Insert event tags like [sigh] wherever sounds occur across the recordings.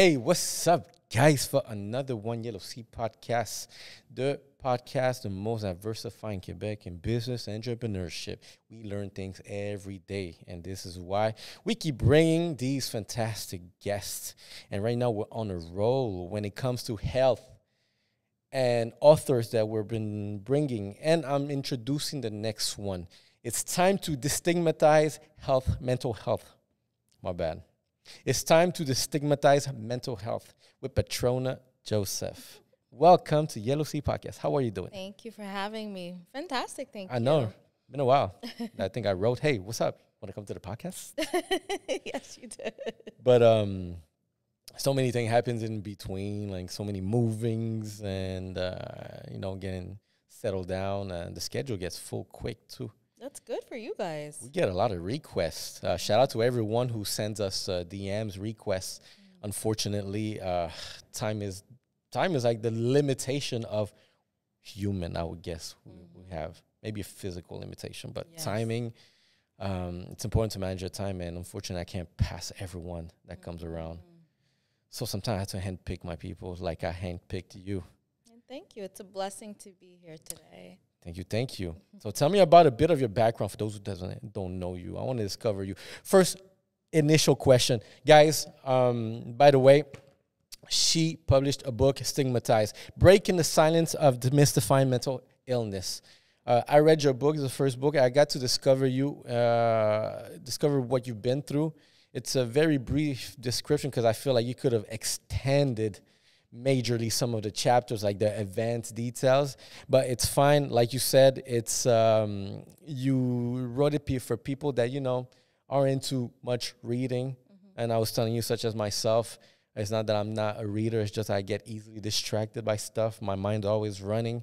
Hey, what's up, guys, for another One Yellow Sea podcast, the podcast the most diversifying Quebec in business entrepreneurship. We learn things every day, and this is why we keep bringing these fantastic guests. And right now, we're on a roll when it comes to health and authors that we've been bringing. And I'm introducing the next one. It's time to destigmatize health, mental health. My bad. It's time to destigmatize mental health with Patrona Joseph. Welcome to Yellow Sea Podcast. How are you doing? Thank you for having me. Fantastic. Thank I you. I know. [laughs] Been a while. I think I wrote, hey, what's up? Want to come to the podcast? [laughs] yes, you did. But um, so many things happens in between, like so many movings and, uh, you know, getting settled down. And the schedule gets full quick, too. That's good for you guys. We get a lot of requests. Uh, shout out to everyone who sends us uh, DMs, requests. Mm. Unfortunately, uh, time is time is like the limitation of human. I would guess mm. we, we, mm. have maybe a physical limitation, but yes. timing. Um, it's important to manage your time, and unfortunately, I can't pass everyone that mm. comes around. Mm. So sometimes I have to handpick my people, like I handpicked you. And thank you. It's a blessing to be here today. Thank you, thank you. So tell me about a bit of your background for those who doesn't don't know you. I want to discover you. First initial question, guys. Um, by the way, she published a book, Stigmatized: Breaking the Silence of Demystifying Mental Illness. Uh, I read your book, the first book. I got to discover you, uh, discover what you've been through. It's a very brief description because I feel like you could have extended majorly some of the chapters like the advanced details but it's fine like you said it's um, you wrote it for people that you know are into much reading mm-hmm. and i was telling you such as myself it's not that i'm not a reader it's just i get easily distracted by stuff my mind's always running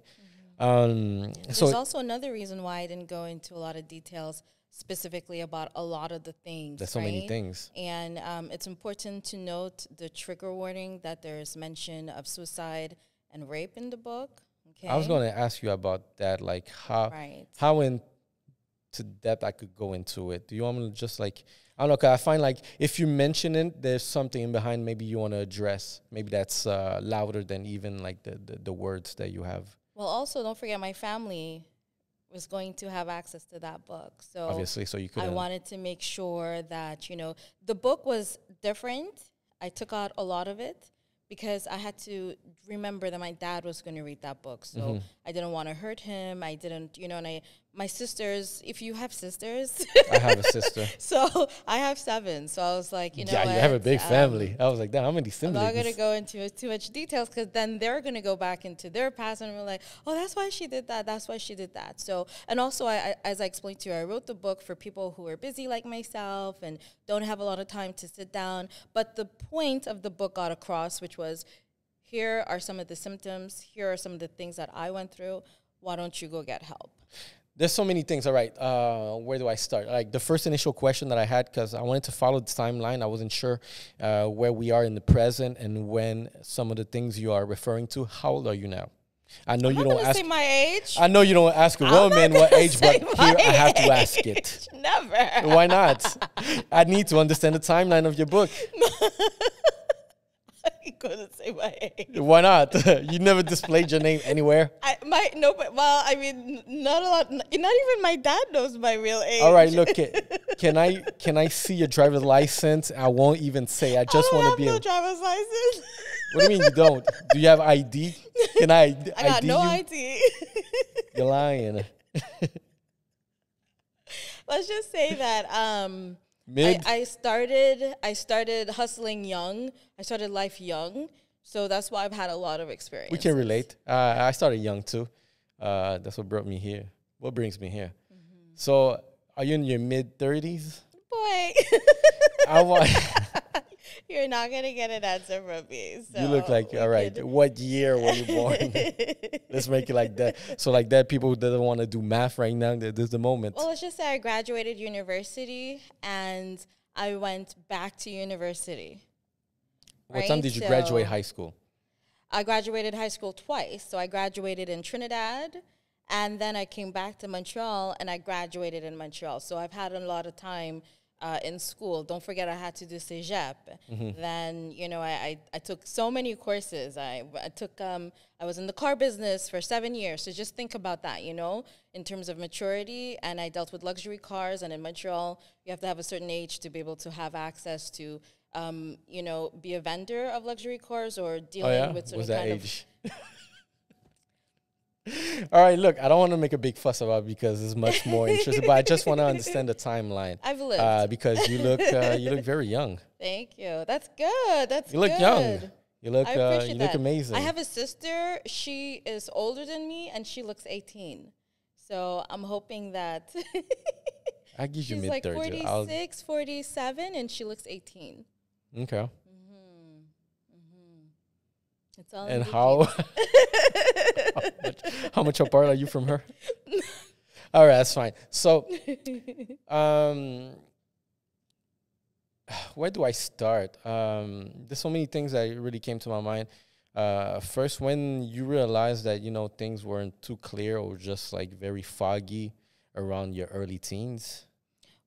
mm-hmm. um, so there's also another reason why i didn't go into a lot of details specifically about a lot of the things. There's so many things. And um, it's important to note the trigger warning that there's mention of suicide and rape in the book. Okay. I was going to ask you about that, like how right. how in to depth I could go into it. Do you want me to just like I don't know? Cause I find like if you mention it, there's something in behind. Maybe you want to address. Maybe that's uh, louder than even like the, the the words that you have. Well, also don't forget my family was going to have access to that book. So obviously, so you could. I wanted to make sure that you know the book was different. I took out a lot of it because I had to remember that my dad was going to read that book. So mm-hmm. I didn't want to hurt him. I didn't, you know, and I my sisters, if you have sisters, I have a [laughs] sister. so I have seven. So I was like, you know, yeah, what? you have a big um, family. I was like, damn, how many siblings? I'm not gonna go into too much details because then they're gonna go back into their past and we're like, oh, that's why she did that. That's why she did that. So and also, I, I, as I explained to you, I wrote the book for people who are busy like myself and don't have a lot of time to sit down. But the point of the book got across, which was, here are some of the symptoms. Here are some of the things that I went through. Why don't you go get help? there's so many things. All right, uh, where do I start? Like the first initial question that I had because I wanted to follow the timeline. I wasn't sure uh, where we are in the present and when some of the things you are referring to. How old are you now? I know I'm you don't ask my age. I know you don't ask a woman what age, but here I have to [laughs] ask it. Never. Why not? I need to understand the timeline of your book. [laughs] say my age. Why not? [laughs] you never displayed your name anywhere. I, my no, but well, I mean, not a lot. Not even my dad knows my real age. All right, look, can, [laughs] can I can I see your driver's license? I won't even say. I just oh, want to be. No a, driver's license. [laughs] What do you mean you don't? Do you have ID? Can I? ID I got no you? ID. You're lying. Let's just say that. um Mid? I, I started I started hustling young. I started life young. So that's why I've had a lot of experience. We can relate. Uh, I started young too. Uh, that's what brought me here. What brings me here? Mm-hmm. So, are you in your mid 30s? Boy. I want [laughs] [laughs] You're not gonna get an answer from me. So you look like all right. Could. What year were you born? [laughs] let's make it like that. So like that, people who doesn't want to do math right now, this is the moment. Well, let's just say I graduated university and I went back to university. What right? time did you so graduate high school? I graduated high school twice. So I graduated in Trinidad. And then I came back to Montreal and I graduated in Montreal. So I've had a lot of time uh, in school. Don't forget, I had to do CEGEP. Mm-hmm. Then, you know, I, I, I, took so many courses. I, I took, um, I was in the car business for seven years. So just think about that, you know, in terms of maturity. And I dealt with luxury cars. And in Montreal, you have to have a certain age to be able to have access to, um, you know, be a vendor of luxury cars or oh, dealing oh, yeah? with certain kind age? of. [laughs] All right, look, I don't want to make a big fuss about because it's much more interesting, but I just want to [laughs] understand the timeline. I've lived uh, because you look uh, you look very young. Thank you. That's good. That's you look good. young. You look I uh, appreciate uh, you that. look amazing. I have a sister. She is older than me, and she looks eighteen. So I'm hoping that. I give you mid thirties. [laughs] She's like 46, 47, and she looks eighteen. Okay. It's all and how, [laughs] how, much, how much apart are you from her? [laughs] all right, that's fine. So, [laughs] um, where do I start? Um, there's so many things that really came to my mind. Uh, first, when you realize that you know things weren't too clear or just like very foggy around your early teens.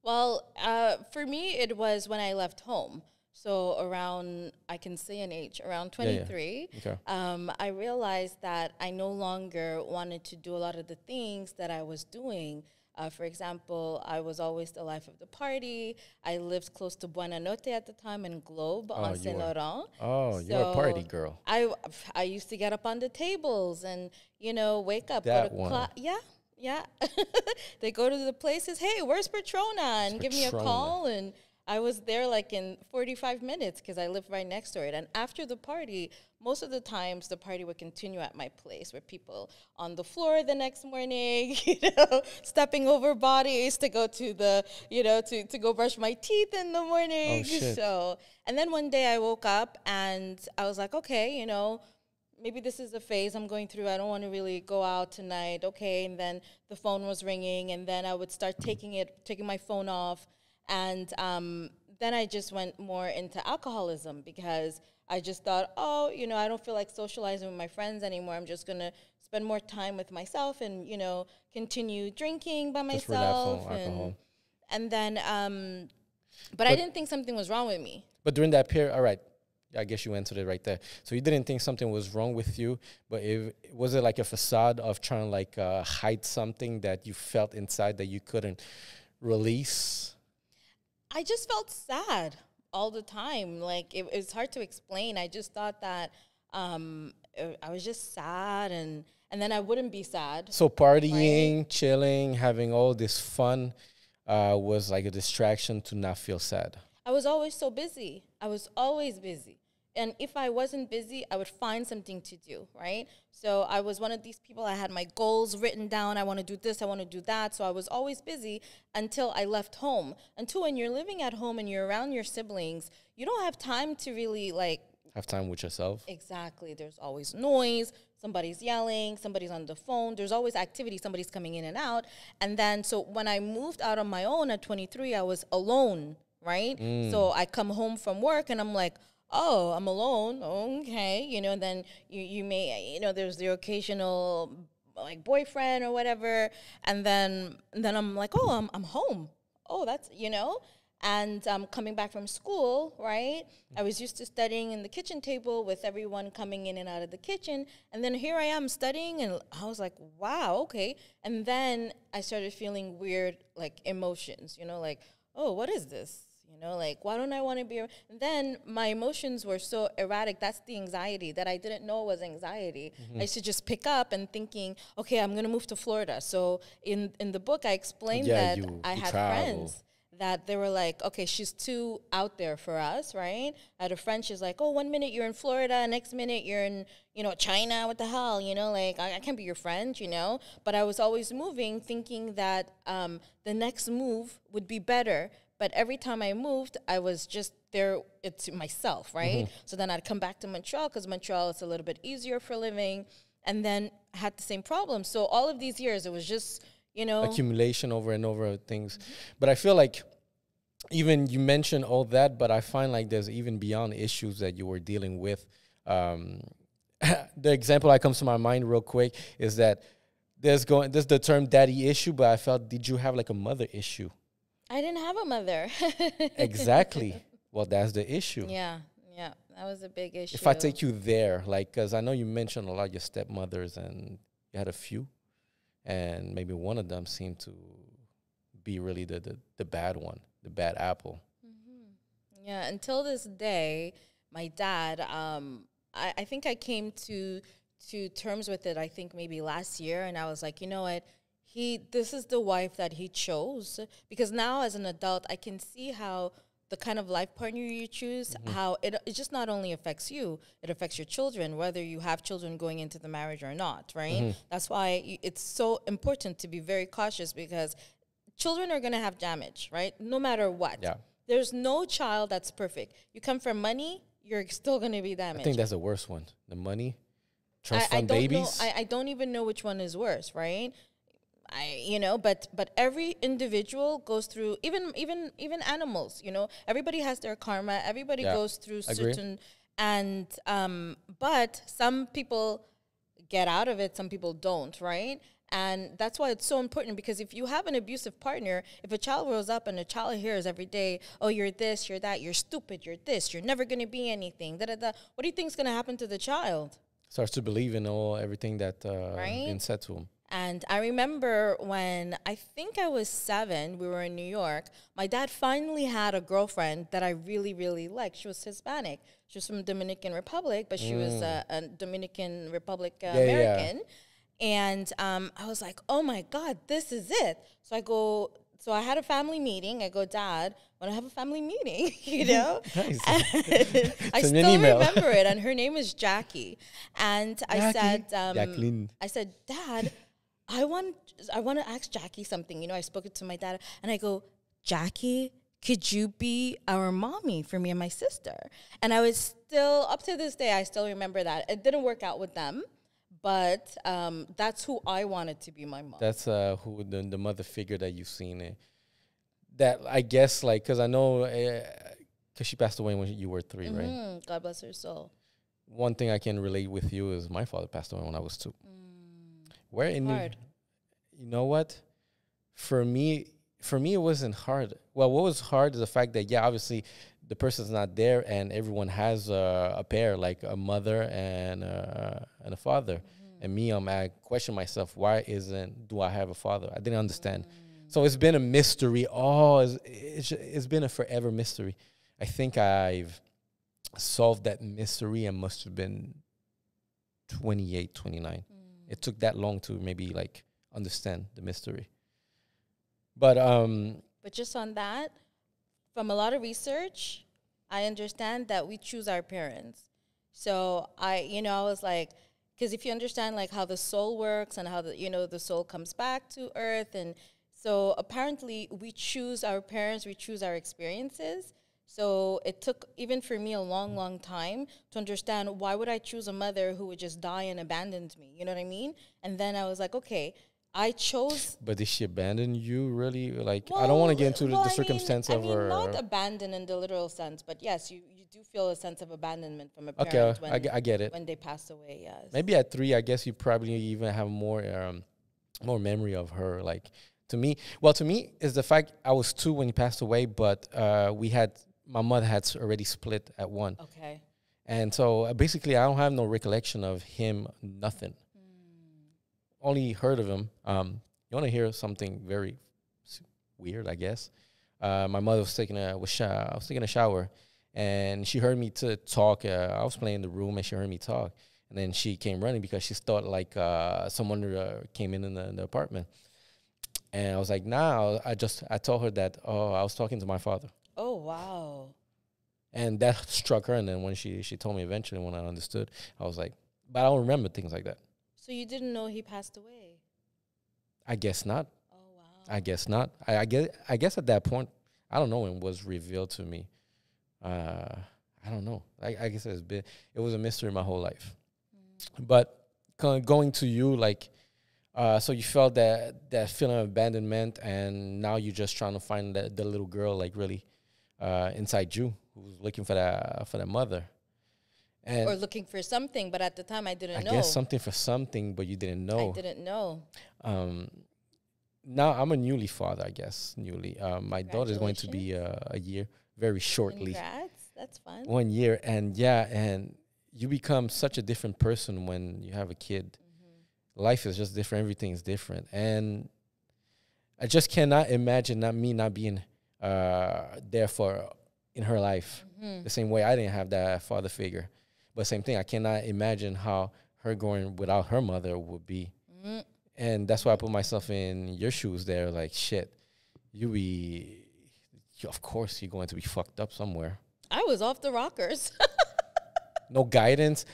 Well, uh, for me, it was when I left home so around I can say an age around 23 yeah, yeah. Okay. Um, I realized that I no longer wanted to do a lot of the things that I was doing uh, for example, I was always the life of the party. I lived close to Buena Noche at the time in Globe oh, on Saint Laurent. Oh, so you're a party girl. I I used to get up on the tables and you know wake up. That one. Cl- yeah. Yeah, [laughs] they go to the places. Hey, where's Patrona? And give me a call, and I was there like in 45 minutes because I lived right next to it. And after the party, most of the times the party would continue at my place where people on the floor the next morning, [laughs] you know, stepping over bodies to go to the, you know, to, to go brush my teeth in the morning. Oh, [laughs] so, and then one day I woke up and I was like, okay, you know, maybe this is a phase I'm going through. I don't want to really go out tonight. Okay. And then the phone was ringing, and then I would start taking it, taking my phone off, and um, then I just went more into alcoholism because I just thought, oh, you know, I don't feel like socializing with my friends anymore. I'm just going to spend more time with myself and, you know, continue drinking by just myself. And, alcohol. and then, um, but, but I didn't think something was wrong with me. But during that period, all right, I guess you answered it right there. So you didn't think something was wrong with you, but it, was it like a facade of trying to like uh, hide something that you felt inside that you couldn't release? I just felt sad all the time. Like it, it was hard to explain. I just thought that um, uh, I was just sad and and then I wouldn't be sad. So partying, chilling, having all this fun uh, was like a distraction to not feel sad. I was always so busy. I was always busy and if I wasn't busy, I would find something to do, right? So I was one of these people. I had my goals written down. I want to do this. I want to do that. So I was always busy until I left home. Until when you're living at home and you're around your siblings, you don't have time to really like have time with yourself. Exactly. There's always noise. Somebody's yelling. Somebody's on the phone. There's always activity. Somebody's coming in and out. And then so when I moved out on my own at 23, I was alone, right? Mm. So I come home from work and I'm like oh, I'm alone. Okay. You know, then you, you may, you know, there's the occasional like boyfriend or whatever. And then, then I'm like, oh, I'm, I'm home. Oh, that's, you know, and um, coming back from school, right? I was used to studying in the kitchen table with everyone coming in and out of the kitchen. And then here I am studying, and I was like, wow, okay. And then I started feeling weird, like emotions, you know, like, oh, what is this? you know like why don't i want to be and then my emotions were so erratic that's the anxiety that i didn't know was anxiety mm-hmm. i should just pick up and thinking okay i'm going to move to florida so in in the book i explained yeah, that you, i you had travel. friends that they were like, okay, she's too out there for us, right? I had a friend, she's like, oh, one minute you're in Florida, next minute you're in, you know, China, what the hell, you know, like, I, I can't be your friend, you know? But I was always moving, thinking that um, the next move would be better but every time I moved, I was just there it's myself, mm-hmm. right? Mm-hmm. So then I'd come back to Montreal because Montreal is a little bit easier for living, and then I had the same problem. So all of these years, it was just you know accumulation over and over of things. Mm-hmm. But I feel like even you mentioned all that, but I find like there's even beyond issues that you were dealing with. Um, [laughs] the example that comes to my mind real quick is that there's going there's the term daddy issue, but I felt did you have like a mother issue? I didn't have a mother. [laughs] exactly. Well, that's the issue. Yeah, yeah, that was a big issue. If I take you there, like, because I know you mentioned a lot of your stepmothers and you had a few, and maybe one of them seemed to be really the, the, the bad one, the bad apple. Mm-hmm. Yeah, until this day, my dad, um, I, I think I came to to terms with it, I think maybe last year, and I was like, you know what? he this is the wife that he chose because now as an adult i can see how the kind of life partner you choose mm -hmm. how it, it just not only affects you it affects your children whether you have children going into the marriage or not right mm -hmm. that's why it's so important to be very cautious because children are going to have damage right no matter what yeah. there's no child that's perfect you come from money you're still going to be damaged i think that's the worst one the money I, I, don't babies? Know, I, I, don't even know which one is worse, right? I, you know, but but every individual goes through even even even animals. You know, everybody has their karma. Everybody yeah. goes through Agree. certain and um, but some people get out of it. Some people don't. Right. And that's why it's so important because if you have an abusive partner, if a child grows up and a child hears every day, oh, you're this, you're that, you're stupid, you're this, you're never going to be anything, da, da, da, what do you think is going to happen to the child? Starts to believe in all everything that uh, right? been said to him. And I remember when I think I was seven, we were in New York. My dad finally had a girlfriend that I really, really liked. She was Hispanic. She was from Dominican Republic, but she mm. was a, a, Dominican Republic uh, yeah, American. Yeah. And um, I was like, oh my God, this is it. So I go, so I had a family meeting. I go, Dad, when I have a family meeting, [laughs] you [laughs] know? nice. [laughs] I still remember it. And her name is Jackie. And Jackie. I said, um, Jacqueline. I said, Dad, I want I want to ask Jackie something. You know, I spoke to my dad and I go, Jackie, could you be our mommy for me and my sister? And I was still up to this day, I still remember that. It didn't work out with them, but um, that's who I wanted to be my mom. That's uh, who the, the mother figure that you've seen it. That I guess like because I know because eh, uh, she passed away when you were 3 mm -hmm. right? Mm-hmm. God bless her soul. One thing I can relate with you is my father passed away when I was two. Mm. Where in hard. New, you know what? For me, for me, it wasn't hard. Well, what was hard is the fact that yeah, obviously, the person's not there, and everyone has uh, a pair, like a mother and uh, and a father. Mm. And me, I'm I question myself, why isn't do I have a father? I didn't understand. Mm. So it's been a mystery. Oh, it's, it's, it's been a forever mystery. I think I've solved that mystery and must have been 28, 29 it took that long to maybe like understand the mystery. But um but just on that, from a lot of research, I understand that we choose our parents. So I, you know, I was like, because if you understand like how the soul works and how the, you know, the soul comes back to earth, and so apparently we choose our parents, we choose our experiences, so it took even for me a long, long time to understand why would I choose a mother who would just die and abandoned me. You know what I mean? And then I was like, okay, I chose. But did she abandon you? Really? Like well, I don't want to get into well, the, the circumstance mean, of I mean, her. Not abandon in the literal sense, but yes, you, you do feel a sense of abandonment from a parent. Okay, when, I, get it. When they passed away, yes. Maybe at three, I guess you probably even have more um, more memory of her, like to me well to me is the fact i was two when he passed away but uh, we had my mother had already split at one. Okay. And so uh, basically, I don't have no recollection of him, nothing. Mm. Only heard of him. Um, you want to hear something very weird, I guess. Uh, my mother was taking a was I was taking a shower, and she heard me to talk. Uh, I was playing the room, and she heard me talk, and then she came running because she thought like uh, someone uh, came in in the, in the apartment. And I was like, nah. I just I told her that oh, I was talking to my father. Wow. And that [laughs] struck her. And then when she she told me eventually, when I understood, I was like, but I don't remember things like that. So you didn't know he passed away. I guess not. Oh wow. I guess not. I, I guess I guess at that point, I don't know when was revealed to me. Uh, I don't know. I, I guess it's been it was a mystery my whole life. Mm. But going to you, like, uh, so you felt that that feeling of abandonment, and now you're just trying to find the, the little girl, like really uh, inside Jew who was looking for that for the mother. And or looking for something, but at the time I didn't I know. I guess something for something, but you didn't know. I didn't know. Um, now I'm a newly father, I guess. Newly, um, my daughter is going to be uh, a year very shortly. Congrats, that's fun. One year, and yeah, and you become such a different person when you have a kid. Mm -hmm. Life is just different. Everything is different, and I just cannot imagine not me not being uh, there for in her life. Mm-hmm. The same way I didn't have that father figure. But same thing, I cannot imagine how her going without her mother would be. Mm-hmm. And that's why I put myself in your shoes there, like shit, you be of course you're going to be fucked up somewhere. I was off the rockers. [laughs] no guidance.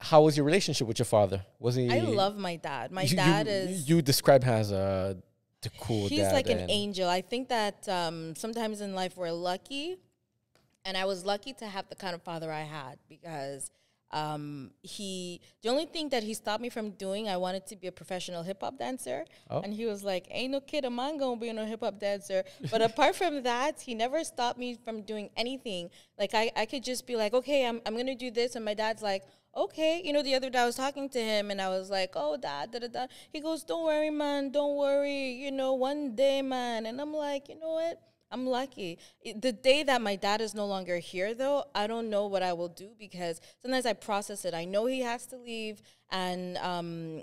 How was your relationship with your father? Was he? I love my dad. My you, dad you, is. You describe him as a cool he's like an angel i think that um, sometimes in life we're lucky and i was lucky to have the kind of father i had because um, he the only thing that he stopped me from doing i wanted to be a professional hip-hop dancer oh. and he was like ain't no kid a man gonna be no hip-hop dancer but apart from that he never stopped me from doing anything like i, I could just be like okay I'm, I'm gonna do this and my dad's like okay. You know, the other day I was talking to him and I was like, oh, dad, da, da, da. He goes, don't worry, man. Don't worry. You know, one day, man. And I'm like, you know what? I'm lucky. The day that my dad is no longer here, though, I don't know what I will do because sometimes I process it. I know he has to leave, and um,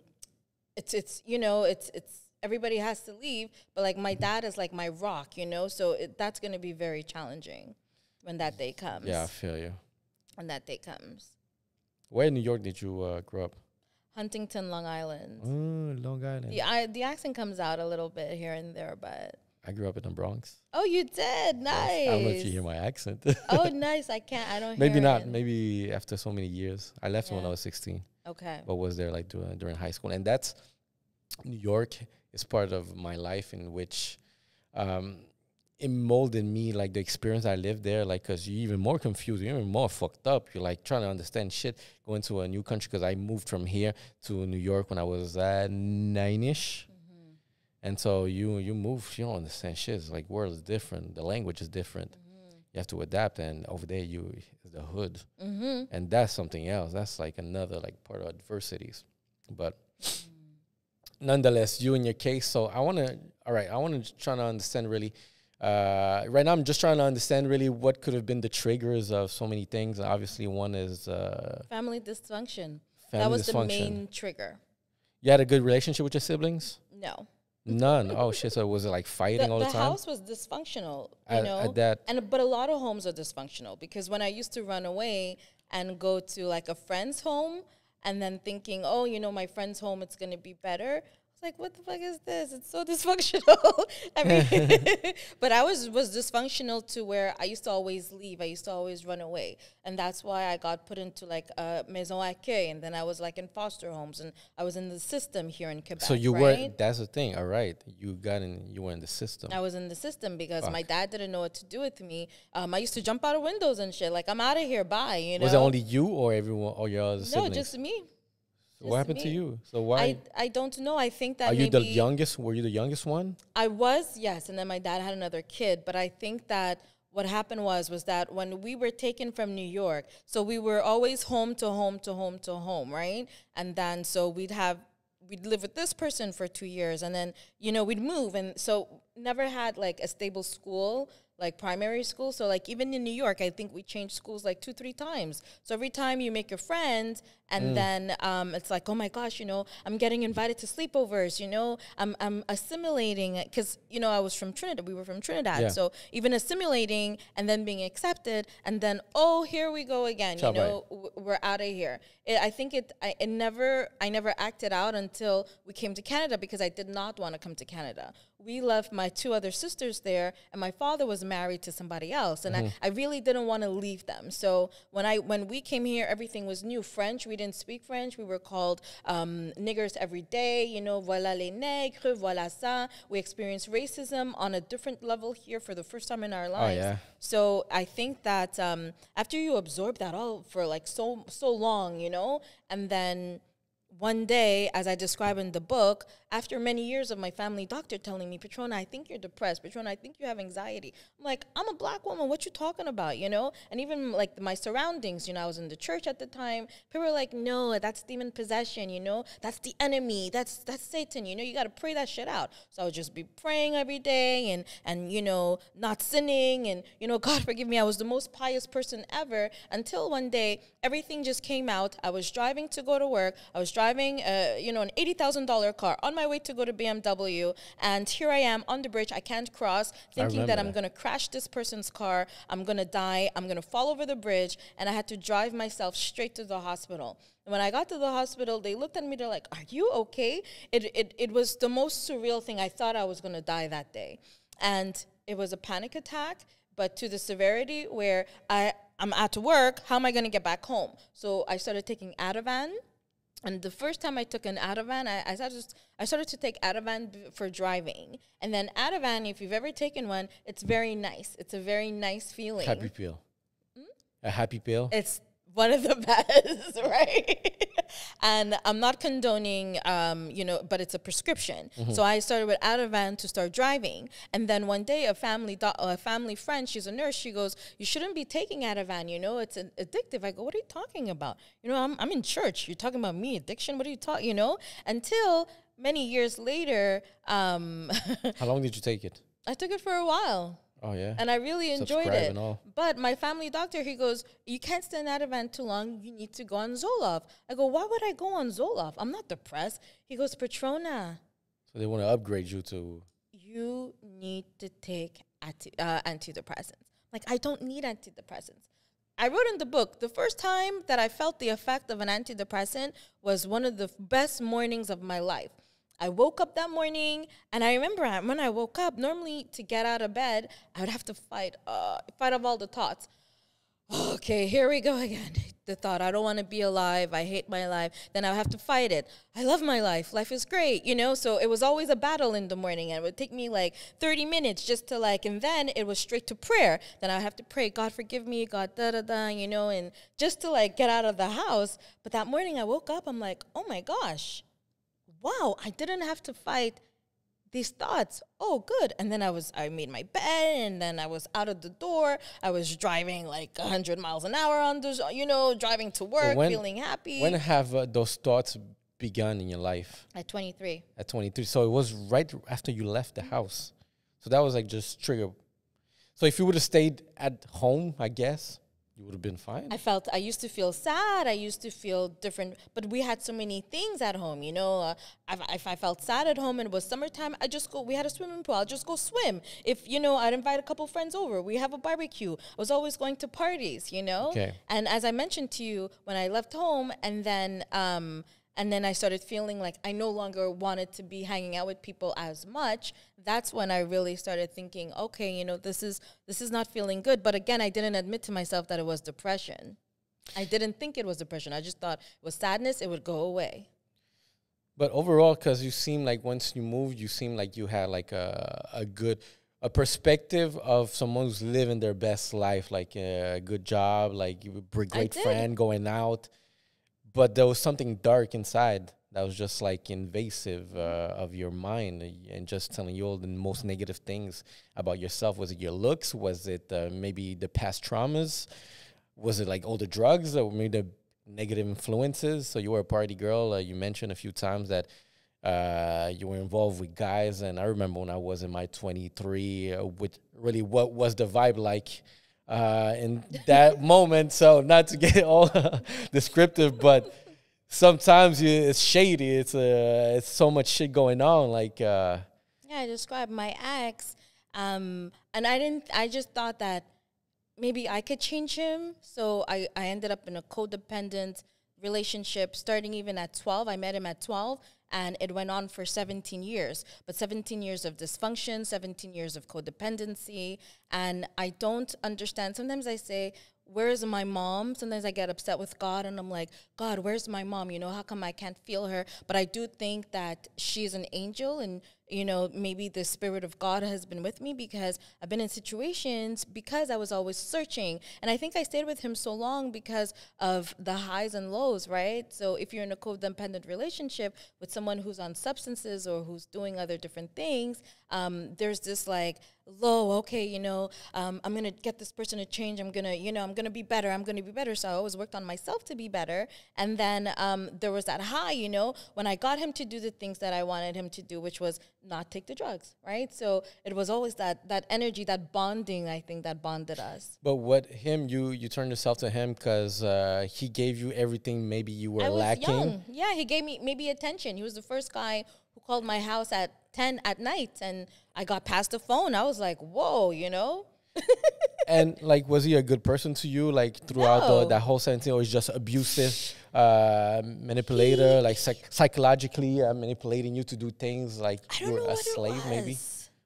it's it's you know it's it's everybody has to leave, but like my dad is like my rock, you know. So it, that's going to be very challenging when that day comes. Yeah, I feel you. When that day comes. Where in New York did you uh, grow up? Huntington, Long Island. Long Island. The I, the accent comes out a little bit here and there, but I grew up in the Bronx. Oh, you did. Nice. Yes. I don't know if you hear my accent. oh, [laughs] nice. I can't. I don't. Maybe not. It. Maybe after so many years, I left yeah. when I was sixteen. Okay. But was there like during, during high school, and that's New York is part of my life in which um, it molded me like the experience I lived there, like because you're even more confused, you're even more fucked up. You're like trying to understand shit going to a new country because I moved from here to New York when I was uh, nine ish, mm-hmm. and so you you move, you don't understand shit. It's like world is different, the language is different. Mm-hmm. You have to adapt, and over there you is the hood, mm-hmm. and that's something else. That's like another like part of adversities, but mm-hmm. nonetheless, you and your case. So I want to all right, I want to try to understand really uh, right now I'm just trying to understand really what could have been the triggers of so many things. Obviously, one is uh, family dysfunction. Family that was dysfunction. the main trigger. You had a good relationship with your siblings? No. None. oh shit! So was it like fighting the, all the, the time? The house was dysfunctional, you at, know. At that, and but a lot of homes are dysfunctional because when I used to run away and go to like a friend's home, and then thinking, oh, you know, my friend's home, it's gonna be better like, what the fuck is this? It's so [laughs] dysfunctional. I mean, [laughs] but I was was dysfunctional to where I used to always leave. I used to always run away, and that's why I got put into like a maison accueil, and then I was like in foster homes, and I was in the system here in Quebec. So you right? were that's the thing. All right, you got in. You were in the system. I was in the system because fuck. my dad didn't know what to do with me. Um, I used to jump out of windows and shit. Like I'm out of here. Bye. You know. Was it only you or everyone or your other siblings? No, just me what happened me. to you? So why? I, I don't know. I think that are you the youngest? Were you the youngest one? I was yes, and then my dad had another kid. But I think that what happened was was that when we were taken from New York, so we were always home to home to home to home, right? And then so we'd have we'd live with this person for two years, and then you know we'd move, and so never had like a stable school like primary school. So like even in New York, I think we changed schools like two, three times. So every time you make your friends, and mm. then um, it's like, oh my gosh, you know, I'm getting invited to sleepovers. You know, I'm I'm assimilating because you know I was from Trinidad. We were from Trinidad, yeah. so even assimilating and then being accepted, and then oh here we go again. you know, we're out of here. It, I think it I it never I never acted out until we came to Canada because I did not want to come to Canada we left my two other sisters there and my father was married to somebody else and mm -hmm. I, mm-hmm. I really didn't want to leave them so when i when we came here everything was new french we didn't speak french we were called um, niggers every day you know voilà les nègres voilà ça we experienced racism on a different level here for the first time in our oh, lives oh, yeah. so i think that um, after you absorb that all for like so so long you know and then one day as i describe in the book after many years of my family doctor telling me, Patrona, I think you're depressed. Patrona, I think you have anxiety. I'm like, I'm a black woman. What you talking about? You know? And even like my surroundings, you know, I was in the church at the time. People were like, no, that's demon possession. You know, that's the enemy. That's that's Satan. You know, you got to pray that shit out. So I would just be praying every day and and you know not sinning and you know [laughs] God forgive me. I was the most pious person ever until one day everything just came out. I was driving to go to work. I was driving, uh, you know, an eighty thousand dollar car on my my way to go to BMW, and here I am on the bridge. I can't cross, thinking that I'm going to crash this person's car. I'm going to die. I'm going to fall over the bridge. And I had to drive myself straight to the hospital. And when I got to the hospital, they looked at me. They're like, Are you okay? It, it, it was the most surreal thing. I thought I was going to die that day. And it was a panic attack, but to the severity where I, I'm at work, how am I going to get back home? So I started taking Ativan and the first time I took an Ativan, I, I started to, I started to take Ativan for driving, and then Ativan, if you've ever taken one, it's very nice. It's a very nice feeling. Happy pill. Hmm? A happy pill. It's one of the [laughs] best, right? and I'm not condoning, um, you know, but it's a prescription. Mm -hmm. So I started with Ativan to start driving, and then one day a family a family friend, she's a nurse, she goes, "You shouldn't be taking Ativan, you know, it's addictive." I go, "What are you talking about? You know, I'm I'm in church. You're talking about me addiction. What are you talking? You know?" Until many years later, um, [laughs] how long did you take it? I took it for a while. Oh yeah. And I really enjoyed it. But my family doctor, he goes, "You can't stand that event too long. You need to go on Zoloft." I go, "Why would I go on Zoloft? I'm not depressed." He goes, "Patrona." So they want to upgrade you to. You need to take anti- uh, antidepressants. Like I don't need antidepressants. I wrote in the book the first time that I felt the effect of an antidepressant was one of the best mornings of my life. I woke up that morning and I remember when I woke up, normally to get out of bed, I would have to fight, uh, fight off all the thoughts. Okay, here we go again. The thought, I don't want to be alive. I hate my life. Then I'll have to fight it. I love my life. Life is great, you know? So it was always a battle in the morning and it would take me like 30 minutes just to like, and then it was straight to prayer. Then I have to pray, God forgive me, God da da da, you know, and just to like get out of the house. But that morning I woke up, I'm like, oh my gosh, wow, I didn't have to fight these thoughts. Oh, good. And then I was, I made my bed, and then I was out of the door. I was driving like 100 miles an hour on those, you know, driving to work, when, feeling happy. When have uh, those thoughts begun in your life? At 23. At 23. So it was right after you left the mm-hmm. house. So that was like just trigger. So if you would have stayed at home, I guess, you would have been fine. I felt I used to feel sad. I used to feel different, but we had so many things at home. You know, uh, if, if, I felt sad at home and it was summertime, I just go. We had a swimming pool. I'll just go swim. If you know, I'd invite a couple friends over. We have a barbecue. I was always going to parties. You know, okay. and as I mentioned to you, when I left home and then. Um, and then I started feeling like I no longer wanted to be hanging out with people as much. That's when I really started thinking, okay, you know, this is this is not feeling good. But again, I didn't admit to myself that it was depression. I didn't think it was depression. I just thought it was sadness. It would go away. But overall, because you seem like once you moved, you seem like you had like a a good a perspective of someone who's living their best life, like uh, a good job, like you great friend going out but there was something dark inside that was just like invasive uh, of your mind uh, and just telling you all the most negative things about yourself. Was it your looks? Was it uh, maybe the past traumas? Was it like all the drugs or maybe the negative influences? So you were a party girl. Uh, you mentioned a few times that uh, you were involved with guys, and I remember when I was in my twenty three, uh, with really what was the vibe like? uh, in that [laughs] moment. So not to get [laughs] all descriptive, but sometimes you, it's shady. It's uh, it's so much shit going on. Like uh, yeah, I described my ex, um, and I didn't. I just thought that maybe I could change him. So I I ended up in a codependent relationship starting even at 12 i met him at 12 and it went on for 17 years, but 17 years of dysfunction, 17 years of codependency. And I don't understand. Sometimes I say, where's my mom? Sometimes I get upset with God and I'm like, God, where's my mom? You know, how come I can't feel her? But I do think that she's an angel and, you know, maybe the spirit of God has been with me because I've been in situations because I was always searching. And I think I stayed with him so long because of the highs and lows, right? So if you're in a codependent relationship with someone who's on substances or who's doing other different things, um, there's this like, low okay you know um, i'm gonna get this person to change i'm gonna you know i'm gonna be better i'm gonna be better so i always worked on myself to be better and then um, there was that high you know when i got him to do the things that i wanted him to do which was not take the drugs right so it was always that that energy that bonding i think that bonded us but what him you you turned yourself to him because uh, he gave you everything maybe you were I was lacking young. yeah he gave me maybe attention he was the first guy who called my house at 10 at night and I got past the phone. I was like, whoa, you know? [laughs] and like, was he a good person to you? Like throughout no. the, that whole sentence, or was just abusive, uh, manipulator, he, like psych psychologically uh, manipulating you to do things like you're a slave, maybe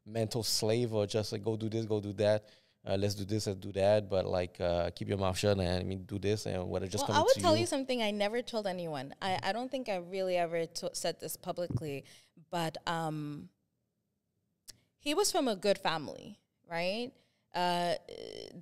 mental slave, or just like go do this, go do that. Uh, let's do this, let's do that, but like uh, keep your mouth shut and I mean do this and what it just well, I would tell you. you. something I never told anyone. I, I don't think I really ever said this publicly but um, he was from a good family, right? Uh,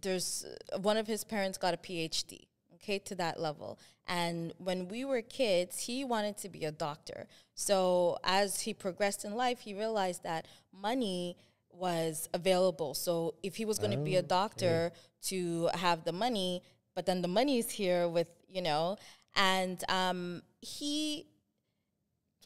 there's one of his parents got a PhD, okay, to that level. And when we were kids, he wanted to be a doctor. So as he progressed in life, he realized that money was available. So if he was going to oh, be a oh, doctor yeah. to have the money, but then the money is here with, you know, and um, he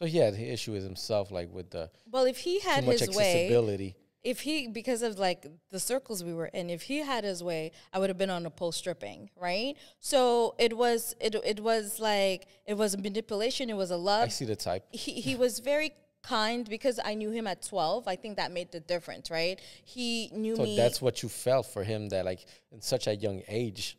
so he had the issue with himself, like with the well, if he had his way, if he because of like the circles we were in, if he had his way, I would have been on a pole stripping, right? So it was it it was like it was manipulation, it was a love. I see the type. He he was very kind because I knew him at 12. I think that made the difference, right? He knew so me. So that's what you felt for him that like in such a young age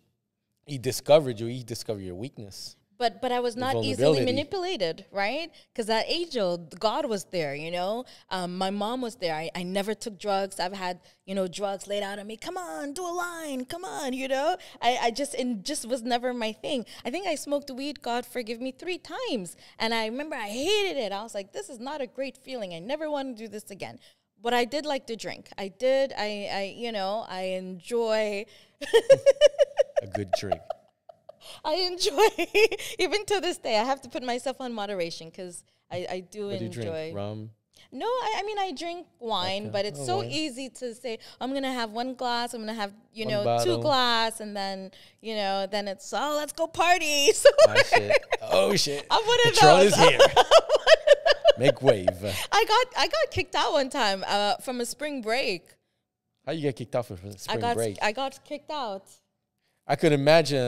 he discovered you, he discovered your weakness but but I was not easily manipulated, right? Because at age old, God was there, you know. Um, my mom was there. I, I never took drugs. I've had you know drugs laid out on me. Come on, do a line. Come on, you know. I, I just and just was never my thing. I think I smoked weed. God forgive me three times, and I remember I hated it. I was like, this is not a great feeling. I never want to do this again. But I did like to drink. I did. I I you know I enjoy [laughs] a good drink. I enjoy [laughs] even to this day. I have to put myself on moderation because I, I do what enjoy do drink, rum. No, I, I, mean I drink wine, okay. but it's oh, so wine. easy to say I'm gonna have one glass, I'm gonna have you one know bottle. two glass, and then you know then it's oh let's go party. [laughs] shit. Oh shit! I'm one of Patron Is here. [laughs] Make wave. I got I got kicked out one time uh, from a spring break. How you get kicked out for spring I got, break? I got kicked out. I could imagine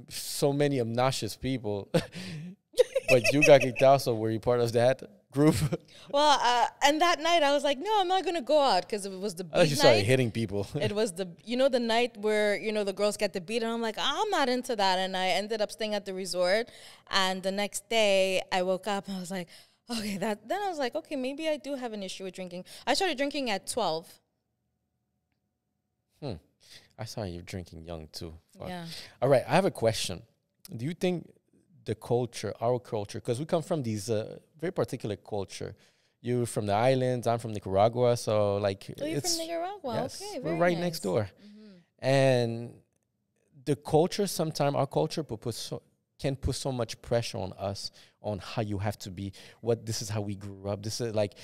um, so many obnoxious people. [laughs] but you got kicked out, so were you part of that group? [laughs] Well, uh, and that night I was like, no, I'm not gonna go out because it was the beat I you night. started hitting people. [laughs] it was the you know the night where you know the girls get the beat, and I'm like, I'm not into that. And I ended up staying at the resort. And the next day I woke up and I was like, okay, that. Then I was like, okay, maybe I do have an issue with drinking. I started drinking at 12. I saw you drinking young too. Fuck. Yeah. All right. I have a question. Do you think the culture, our culture, because we come from these uh, very particular culture. You from the islands. I'm from Nicaragua. So like, oh, you're from Nicaragua. Yes, okay, we're right nice. next door, mm -hmm. and the culture. Sometimes our culture put, put so, can put so much pressure on us on how you have to be. What this is how we grew up. This is like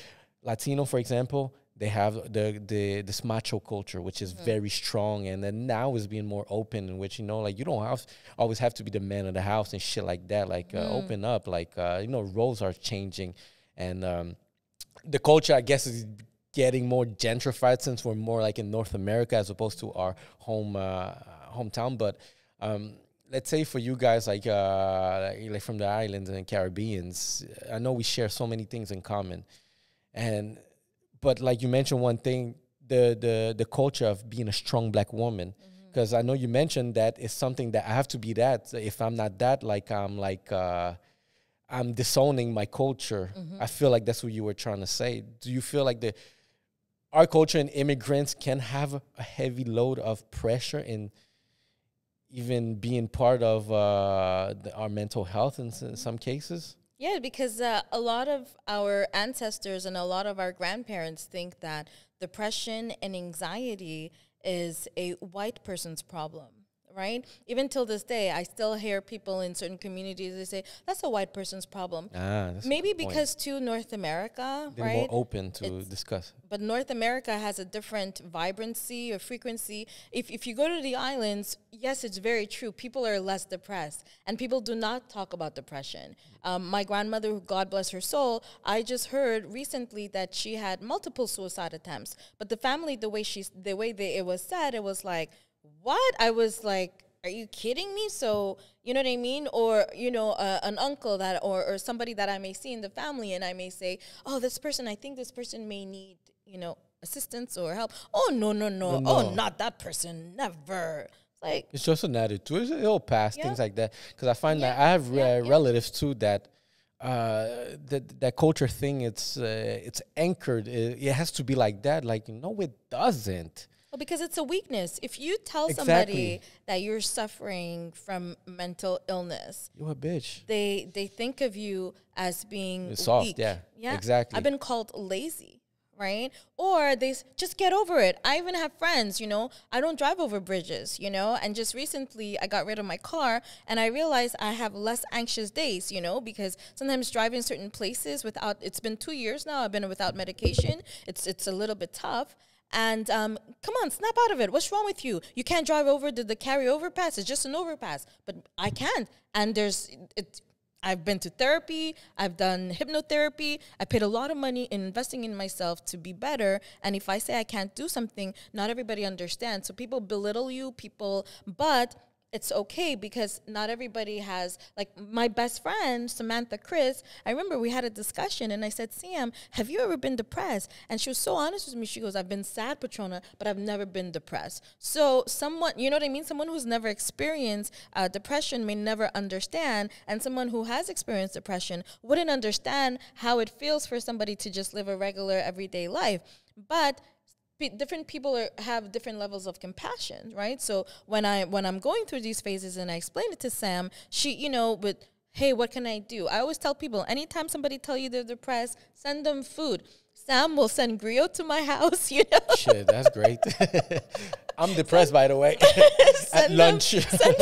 Latino, for example they have the the this macho culture which is mm. very strong and then now is being more open in which you know like you don't have always have to be the man of the house and shit like that like uh, mm. uh, open up like uh, you know roles are changing and um, the culture i guess is getting more gentrified since we're more like in north america as opposed to our home uh, hometown but um, let's say for you guys like uh, like from the islands and the caribbeans i know we share so many things in common and but like you mentioned one thing, the the the culture of being a strong black woman. Because mm-hmm. I know you mentioned that it's something that I have to be that. If I'm not that, like I'm like uh, I'm disowning my culture. Mm-hmm. I feel like that's what you were trying to say. Do you feel like the our culture and immigrants can have a heavy load of pressure and even being part of uh, the, our mental health in, in some cases? Yeah, because uh, a lot of our ancestors and a lot of our grandparents think that depression and anxiety is a white person's problem right? Even till this day, I still hear people in certain communities they say that's a white person's problem. Ah, maybe because to North America, They're right? More open to it's, discuss. But North America has a different vibrancy or frequency. If if you go to the islands, yes, it's very true. People are less depressed, and people do not talk about depression. Um, my grandmother, God bless her soul, I just heard recently that she had multiple suicide attempts. But the family, the way she, the way they, it was said, it was like what? I was like, are you kidding me? So, you know what I mean? Or, you know, uh, an uncle that, or, or somebody that I may see in the family and I may say, oh, this person, I think this person may need, you know, assistance or help. Oh, no, no, no. no, oh, no. Oh, not that person. Never. Like, it's just an attitude. It'll pass yeah. things like that. Because I find yeah. that I have uh, yeah, relatives too that uh, that that culture thing it's uh, it's anchored it, it, has to be like that like no it doesn't well, because it's a weakness. If you tell exactly. somebody that you're suffering from mental illness, you a bitch. They they think of you as being soft. Weak. Yeah, yeah, exactly. I've been called lazy, right? Or they just get over it. I even have friends, you know. I don't drive over bridges, you know. And just recently, I got rid of my car, and I realized I have less anxious days, you know, because sometimes driving certain places without. It's been two years now. I've been without medication. It's it's a little bit tough and um, come on, snap out of it. What's wrong with you? You can't drive over the, the pass. It's just an overpass. But I can't. And there's, it, I've been to therapy. I've done hypnotherapy. I paid a lot of money in investing in myself to be better. And if I say I can't do something, not everybody understands. So people belittle you, people, but it's okay because not everybody has like my best friend Samantha Chris. I remember we had a discussion and I said, "Sam, have you ever been depressed?" And she was so honest with me. She goes, "I've been sad, Patrona, but I've never been depressed." So someone, you know what I mean? Someone who's never experienced uh, depression may never understand, and someone who has experienced depression wouldn't understand how it feels for somebody to just live a regular everyday life. But P- different people are, have different levels of compassion, right? So when I when I'm going through these phases and I explain it to Sam, she, you know, with hey, what can I do? I always tell people anytime somebody tell you they're depressed, send them food. Sam will send griot to my house, [laughs] you know. Shit, that's great. [laughs] I'm depressed, send, by the way. [laughs] At lunch. Them,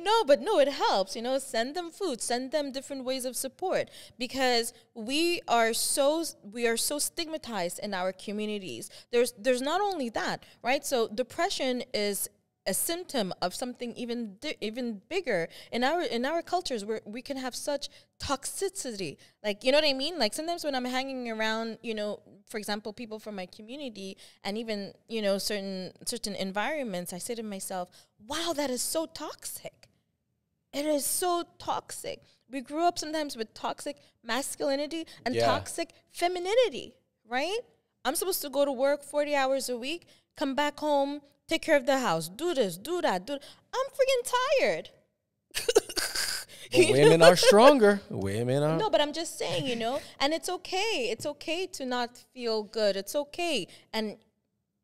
no, but no, it helps. You know, send them food, send them different ways of support because we are so we are so stigmatized in our communities. There's there's not only that, right? So depression is a symptom of something even even bigger in our in our cultures where we can have such toxicity like you know what i mean like sometimes when i'm hanging around you know for example people from my community and even you know certain certain environments i say to myself wow that is so toxic it is so toxic we grew up sometimes with toxic masculinity and yeah. toxic femininity right i'm supposed to go to work 40 hours a week come back home take care of the house, do this, do that, do. I'm freaking tired. [laughs] women are stronger. Women are. No, but I'm just saying, you know, and it's okay. It's okay to not feel good. It's okay, and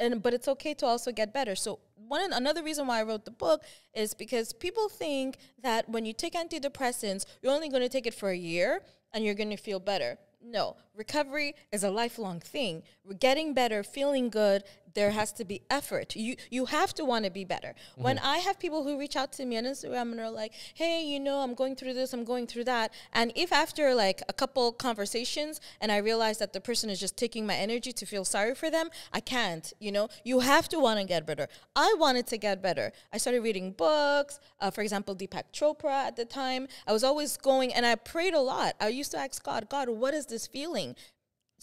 and but it's okay to also get better. So one another reason why I wrote the book is because people think that when you take antidepressants, you're only going to take it for a year and you're going to feel better. No, recovery is a lifelong thing. We're getting better, feeling good, there has to be effort. You you have to want to be better. Mm-hmm. When I have people who reach out to me on Instagram and are like, "Hey, you know, I'm going through this, I'm going through that," and if after like a couple conversations and I realize that the person is just taking my energy to feel sorry for them, I can't. You know, you have to want to get better. I wanted to get better. I started reading books. Uh, for example, Deepak Chopra at the time. I was always going and I prayed a lot. I used to ask God, God, what is this feeling?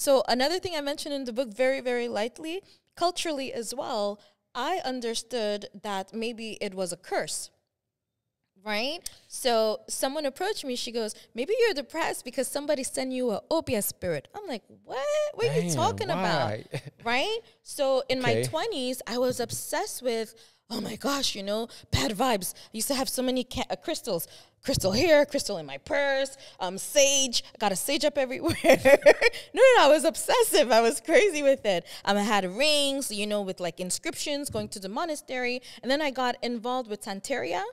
So another thing I mentioned in the book very, very lightly culturally as well, I understood that maybe it was a curse. Right? So someone approached me, she goes, Maybe you're depressed because somebody sent you an opiate spirit. I'm like, What? What are you talking why? about? [laughs] right? So in okay. my 20s, I was obsessed with oh my gosh, you know, bad vibes. I used to have so many ca- uh, crystals. Crystal here, crystal in my purse, um, sage. I got a sage up everywhere. [laughs] no, no, no, I was obsessive. I was crazy with it. Um, I had rings, you know, with like inscriptions going to the monastery. And then I got involved with Santeria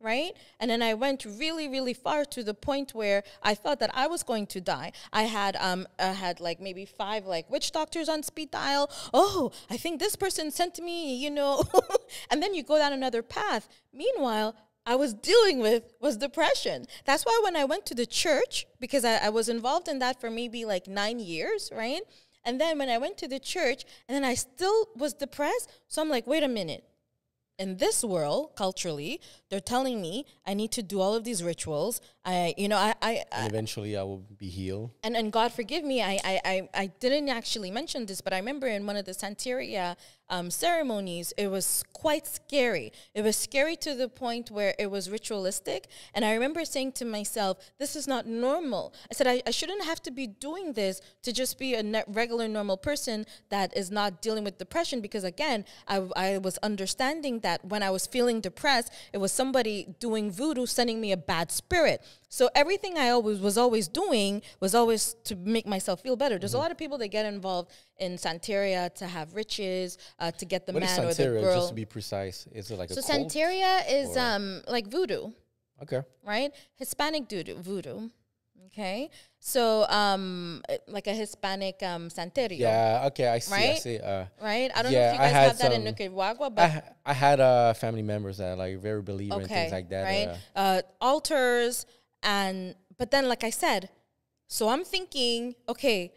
right? And then I went really, really far to the point where I thought that I was going to die. I had um, I had like maybe five like witch doctors on speed dial. Oh, I think this person sent me, you know. [laughs] and then you go down another path. Meanwhile, I was dealing with was depression. That's why when I went to the church, because I, I was involved in that for maybe like nine years, right? And then when I went to the church, and then I still was depressed. So I'm like, wait a minute in this world, culturally, they're telling me I need to do all of these rituals. I, you know, I, I, eventually I will be healed. And and God forgive me, I, I, I, I didn't actually mention this, but I remember in one of the Santeria um, ceremonies, it was quite scary. It was scary to the point where it was ritualistic. And I remember saying to myself, "This is not normal." I said, "I, I shouldn't have to be doing this to just be a regular normal person that is not dealing with depression." Because again, I, I was understanding that when I was feeling depressed, it was somebody doing voodoo sending me a bad spirit. So everything I always was always doing was always to make myself feel better. There's mm -hmm. a mm-hmm. lot of people that get involved in Santeria to have riches, uh, to get the what man or the girl. Just to be precise, is it like so? Santeria is um like voodoo. Okay. Right, Hispanic voodoo. Okay, so um like a Hispanic um Yeah. Okay, I see. Right? I see. Uh, right. I don't yeah, know if you guys have that in Nicaragua, but I, I had uh, family members that like very believe okay, in things like that. Right. Uh, uh altars and but then like I said, so I'm thinking, okay,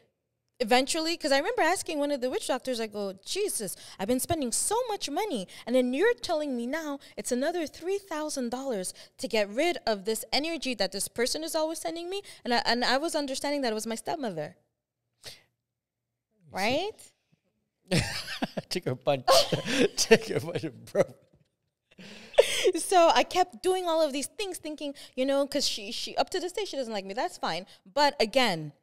eventually because I remember asking one of the witch doctors, I go, Jesus, I've been spending so much money. And then you're telling me now it's another three thousand dollars to get rid of this energy that this person is always sending me. And I and I was understanding that it was my stepmother. Right? [laughs] Take a punch, [laughs] Take a punch, bro. [laughs] so I kept doing all of these things, thinking, you know, because she she up to this day she doesn't like me. That's fine. But again,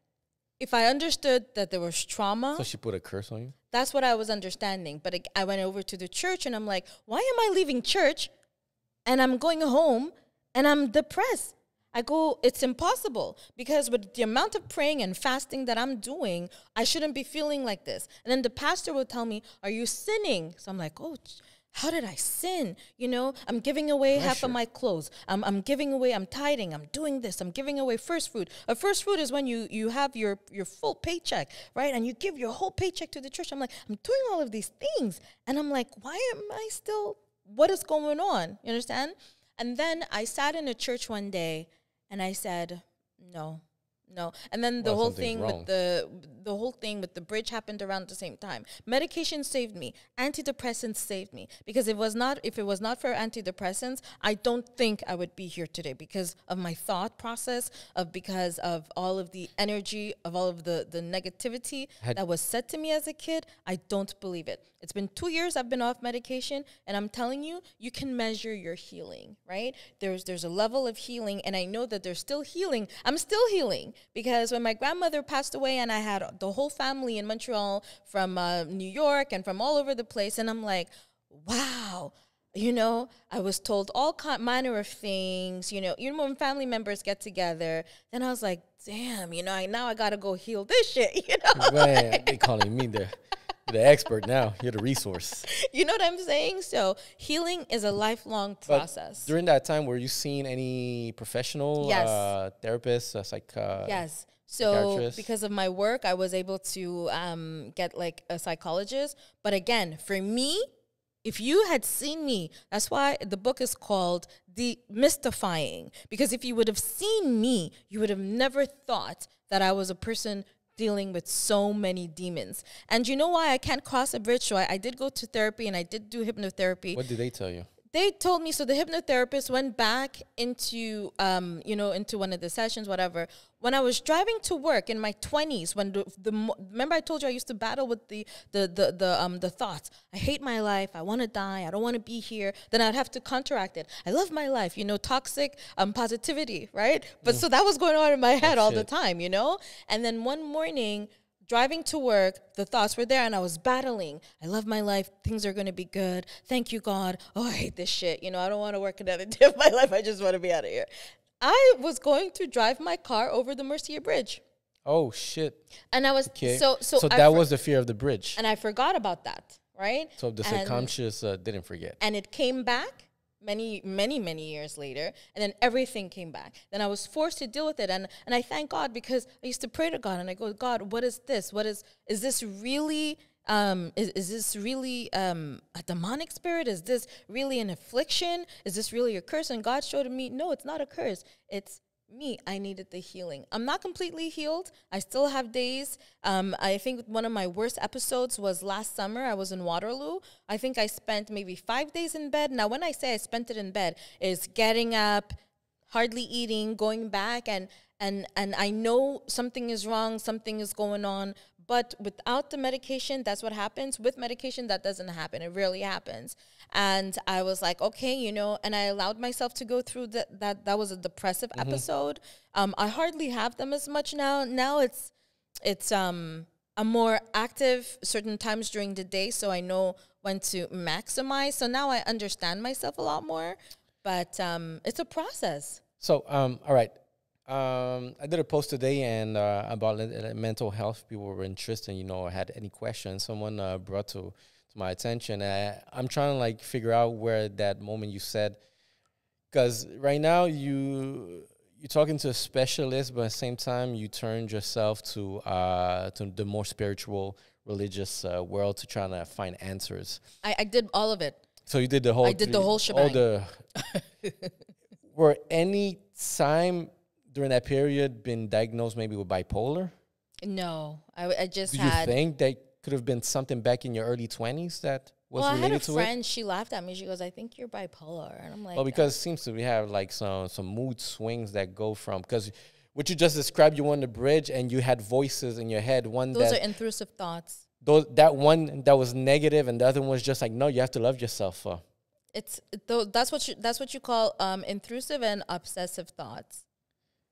if I understood that there was trauma, so she put a curse on you. That's what I was understanding. But I went over to the church and I'm like, why am I leaving church? And I'm going home and I'm depressed. I go, it's impossible because with the amount of praying and fasting that I'm doing, I shouldn't be feeling like this. And then the pastor will tell me, Are you sinning? So I'm like, Oh, how did I sin? You know, I'm giving away Pressure. half of my clothes. I'm, I'm giving away, I'm tithing, I'm doing this, I'm giving away first fruit. A first fruit is when you, you have your, your full paycheck, right? And you give your whole paycheck to the church. I'm like, I'm doing all of these things. And I'm like, why am I still, what is going on? You understand? And then I sat in a church one day and I said, no, no. And then the well, whole thing wrong. with the the whole thing with the bridge happened around the same time. Medication saved me. Antidepressants saved me because it was not if it was not for antidepressants, I don't think I would be here today because of my thought process, of because of all of the energy, of all of the the negativity Had that was said to me as a kid. I don't believe it. It's been 2 years I've been off medication and I'm telling you, you can measure your healing, right? There's there's a level of healing and I know that there's still healing. I'm still healing because when my grandmother passed away and I had the whole family in Montreal from uh, New York and from all over the place. And I'm like, wow. You know, I was told all kind manner of things. You know, Even when family members get together, then I was like, "Damn, you know, I, now I gotta go heal this shit." [laughs] You know, man, like, they calling me the, the expert now. You're the resource. [laughs] You know what I'm saying? So healing is a lifelong process. But during that time, were you seeing any professional yes. uh, therapists, uh, psych? Uh, yes. So because of my work, I was able to um, get like a psychologist. But again, for me, if you had seen me, that's why the book is called Demystifying. Because if you would have seen me, you would have never thought that I was a person dealing with so many demons. And you know why I can't cross a bridge? So I, I did go to therapy and I did do hypnotherapy. What did they tell you? they told me so the hypnotherapist went back into um, you know into one of the sessions whatever when I was driving to work in my 20s, when the, the, remember I told you I used to battle with the the the, the um the thoughts. I hate my life. I want to die. I don't want to be here. Then I'd have to counteract it. I love my life. You know, toxic um positivity, right? But mm. so that was going on in my head That's all the time, you know. And then one morning, driving to work, the thoughts were there and I was battling. I love my life. Things are going to be good. Thank you, God. Oh, I hate this shit. You know, I don't want to work another [laughs] day of my life. I just want to be out of here. I was going to drive my car over the Mercier Bridge. Oh shit! And I was okay. so so. So that was the fear of the bridge. And I forgot about that, right? So the subconscious uh, didn't forget. And it came back many many many years later and then everything came back then i was forced to deal with it and and i thank god because i used to pray to god and i go god what is this what is is this really um, is, is this really um, a demonic spirit? Is this really an affliction? Is this really a curse? And God showed me, no, it's not a curse. It's me, I needed the healing. I'm not completely healed. I still have days. Um, I think one of my worst episodes was last summer. I was in Waterloo. I think I spent maybe five days in bed. Now, when I say I spent it in bed, is getting up, hardly eating, going back, and and and I know something is wrong. Something is going on. But without the medication, that's what happens. With medication, that doesn't happen. It rarely happens. And I was like, okay, you know, and I allowed myself to go through that. That that was a depressive mm -hmm. episode. Um, I hardly have them as much now. Now it's it's um a more active certain times during the day, so I know when to maximize. So now I understand myself a lot more. But um, it's a process. So, um, all right. Um, I did a post today and uh, about mental health. People were interested, you know, had any questions. Someone uh, brought to, to my attention. I, I'm trying to like figure out where that moment you said, because right now you you're talking to a specialist, but at the same time you turned yourself to uh, to the more spiritual, religious uh, world to try to find answers. I, I did all of it. So you did the whole. I did the whole shebang. All the. [laughs] were any time during that period been diagnosed maybe with bipolar? No, I, I just. Do you think that could have been something back in your early twenties that was well, related to it? I had a friend. It? She laughed at me. She goes, "I think you're bipolar," and I'm like, "Well, because it seems to we have like some some mood swings that go from because." What you just described, you were on the bridge and you had voices in your head. One those that, are intrusive thoughts. Those that one that was negative, and the other one was just like, no, you have to love yourself. Uh, it's th- that's what you, that's what you call um, intrusive and obsessive thoughts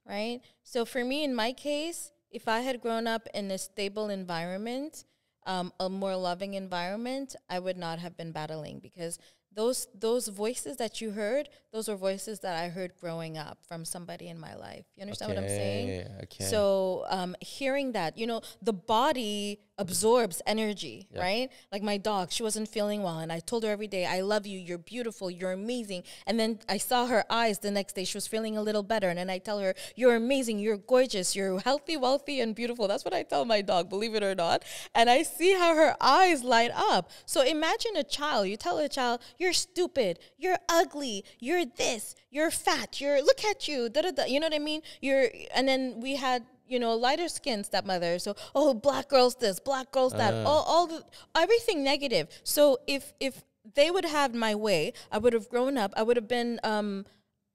right? So for me, in my case, if I had grown up in a stable environment, um, a more loving environment, I would not have been battling because those those voices that you heard, those were voices that I heard growing up from somebody in my life. You understand okay, what I'm saying? Okay. So um, hearing that, you know, the body absorbs energy, yeah. right? Like my dog, she wasn't feeling well. And I told her every day, I love you. You're beautiful. You're amazing. And then I saw her eyes the next day. She was feeling a little better. And then I tell her, You're amazing. You're gorgeous. You're healthy, wealthy, and beautiful. That's what I tell my dog, believe it or not. And I see how her eyes light up. So imagine a child. You tell a child, You're stupid. You're ugly. You're this. You're fat. You're, look at you. Da, da, da. You know what I mean? You're, and then we had you know, lighter skinned stepmother. So, oh, black girls this, black girls that, uh. all, all the, everything negative. So if if they would have my way, I would have grown up. I would have been. Um,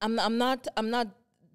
I'm I'm not I'm not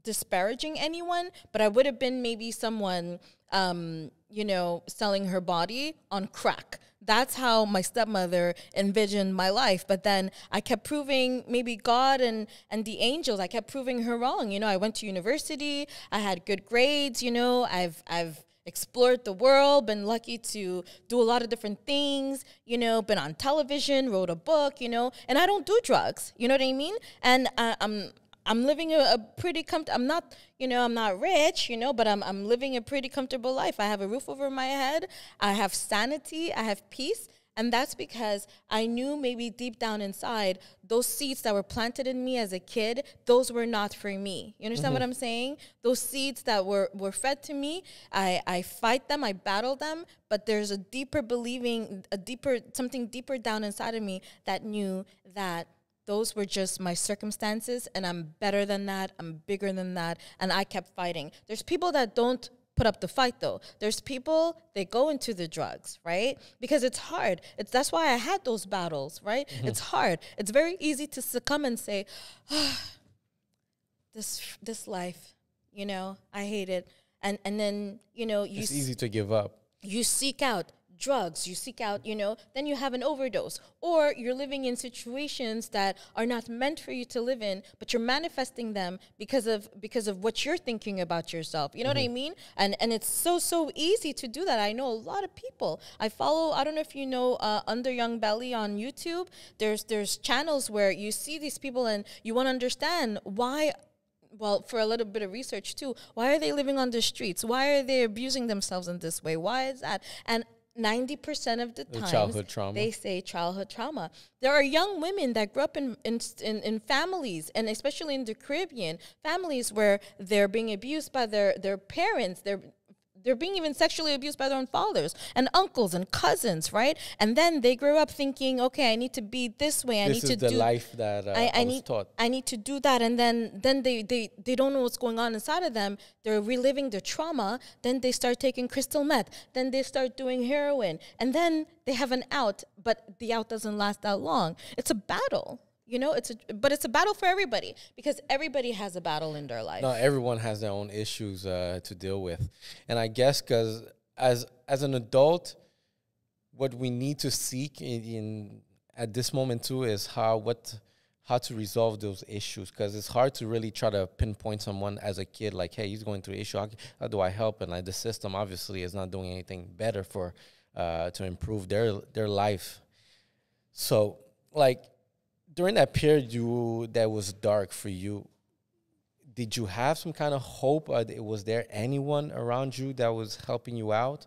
disparaging anyone, but I would have been maybe someone, um, you know, selling her body on crack that's how my stepmother envisioned my life. But then I kept proving maybe God and, and the angels, I kept proving her wrong. You know, I went to university, I had good grades, you know, I've, I've, explored the world, been lucky to do a lot of different things, you know, been on television, wrote a book, you know, and I don't do drugs, you know what I mean? And I'm uh, um, I'm living a, a pretty comfortable. I'm not, you know, I'm not rich, you know, but I'm I'm living a pretty comfortable life. I have a roof over my head. I have sanity. I have peace. And that's because I knew maybe deep down inside, those seeds that were planted in me as a kid, those were not for me. You understand mm -hmm. what mm-hmm. I'm saying? Those seeds that were, were fed to me, I, I fight them, I battle them, but there's a deeper believing, a deeper, something deeper down inside of me that knew that those were just my circumstances and i'm better than that i'm bigger than that and i kept fighting there's people that don't put up the fight though there's people they go into the drugs right because it's hard it's that's why i had those battles right mm -hmm. it's hard it's very easy to succumb and say oh, this this life you know i hate it and and then you know you it's easy to give up you seek out drugs, you seek out, you know, then you have an overdose. Or you're living in situations that are not meant for you to live in, but you're manifesting them because of because of what you're thinking about yourself. You know mm -hmm. what I mm-hmm. mean? And and it's so so easy to do that. I know a lot of people. I follow, I don't know if you know uh, Under Young Belly on YouTube. There's there's channels where you see these people and you want to understand why well, for a little bit of research too, why are they living on the streets? Why are they abusing themselves in this way? Why is that? And 90% of the time they say childhood trauma there are young women that grew up in, in, in, in, families and especially in the caribbean families where they're being abused by their, their parents they're they're being even sexually abused by their own fathers and uncles and cousins, right? And then they grow up thinking, okay, I need to be this way. I this need to do life that uh, I, I, I need, taught. I need to do that, and then then they they they don't know what's going on inside of them. They're reliving their trauma. Then they start taking crystal meth. Then they start doing heroin, and then they have an out, but the out doesn't last that long. It's a battle. You know, it's a but it's a battle for everybody because everybody has a battle in their life. No, everyone has their own issues uh, to deal with, and I guess because as as an adult, what we need to seek in, in at this moment too is how what how to resolve those issues because it's hard to really try to pinpoint someone as a kid like hey he's going through an issue how, how do i help and like, the system obviously is not doing anything better for uh, to improve their their life so like during that period you that was dark for you did you have some kind of hope was there anyone around you that was helping you out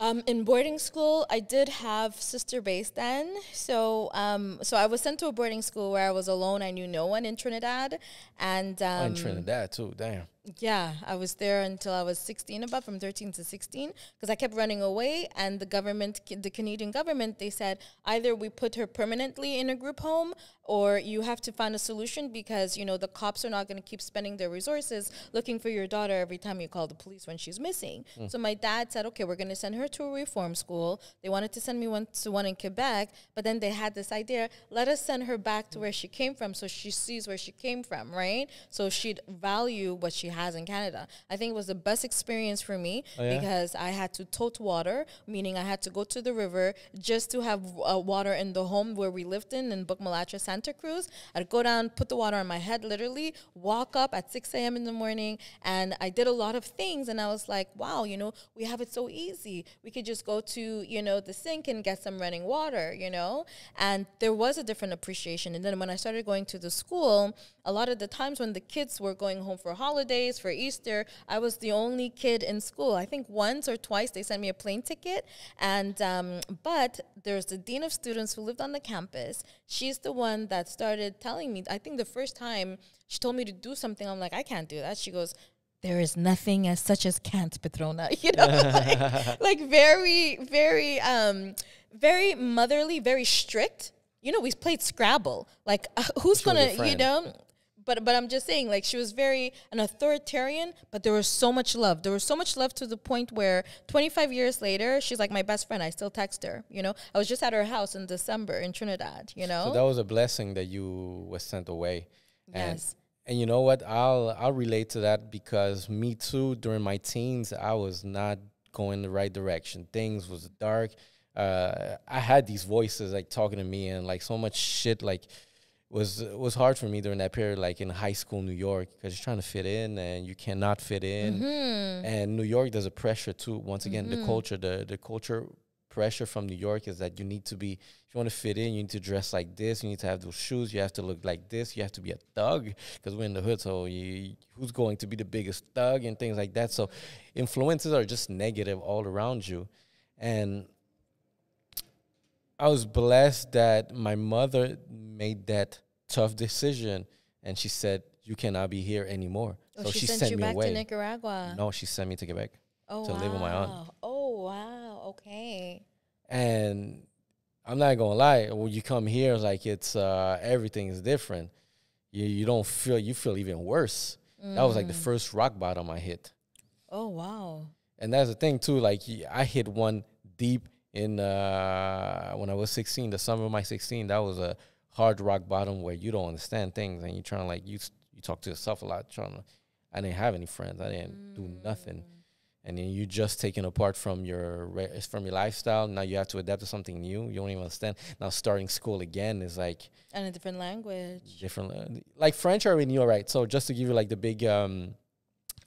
um, in boarding school i did have sister base then so um, so i was sent to a boarding school where i was alone i knew no one in trinidad and oh, um, in trinidad too damn yeah, I was there until I was 16, about from 13 to 16, because I kept running away. And the government, the Canadian government, they said either we put her permanently in a group home or you have to find a solution because, you know, the cops are not going to keep spending their resources looking for your daughter every time you call the police when she's missing. Mm. So my dad said, okay, we're going to send her to a reform school. They wanted to send me one to one in Quebec, but then they had this idea let us send her back to where she came from so she sees where she came from, right? So she'd value what she has in Canada. I think it was the best experience for me oh, yeah? because I had to tote water, meaning I had to go to the river just to have uh, water in the home where we lived in in Bukmalacha, Santa Cruz. I'd go down, put the water on my head, literally walk up at 6 a.m. in the morning, and I did a lot of things. And I was like, wow, you know, we have it so easy. We could just go to you know the sink and get some running water, you know. And there was a different appreciation. And then when I started going to the school, a lot of the times when the kids were going home for holidays holidays, for Easter, I was the only kid in school. I think once or twice they sent me a plane ticket. And um, but there's the dean of students who lived on the campus. She's the one that started telling me. I think the first time she told me to do something, I'm like, I can't do that. She goes, there is nothing as such as can't Petrona, [laughs] you know, like, [laughs] like, very, very, um, very motherly, very strict. You know, we played Scrabble. Like, uh, who's Show gonna, you know, but but I'm just saying, like she was very an authoritarian, but there was so much love. There was so much love to the point where 25 years later, she's like my best friend. I still text her. You know, I was just at her house in December in Trinidad. You know, so that was a blessing that you were sent away. And yes. And you know what? I'll I'll relate to that because me too. During my teens, I was not going the right direction. Things was dark. Uh, I had these voices like talking to me and like so much shit like was was hard for me during that period, like in high school New York, because you're trying to fit in and you cannot fit in. Mm-hmm. And New York, there's a pressure too. Once again, mm-hmm. the culture, the the culture pressure from New York is that you need to be, if you want to fit in, you need to dress like this, you need to have those shoes, you have to look like this, you have to be a thug because we're in the hood, so you, who's going to be the biggest thug and things like that. So influences are just negative all around you. And I was blessed that my mother made that tough decision, and she said, "You cannot be here anymore." Oh, so she, she sent, sent, you me back away. to Nicaragua. No, she sent me to Quebec oh, to wow. live with my aunt. Oh wow, okay. And I'm not gonna lie, when you come here, like it's uh, everything is different. You you don't feel you feel even worse. Mm. That was like the mm. first rock bottom I hit. Oh wow. And that's the thing too. Like I hit one deep in uh, when I was 16, the summer of my 16, that was a hard rock bottom where you don't understand things and you're trying to like you you talk to yourself a lot. Trying to, I didn't have any friends. I didn't mm. do nothing, mm. and then you just taken apart from your from your lifestyle. Now you have to adapt to something new. You don't even understand. Now starting school again is like and a different language. Different uh, like French I already knew, right? So just to give you like the big um,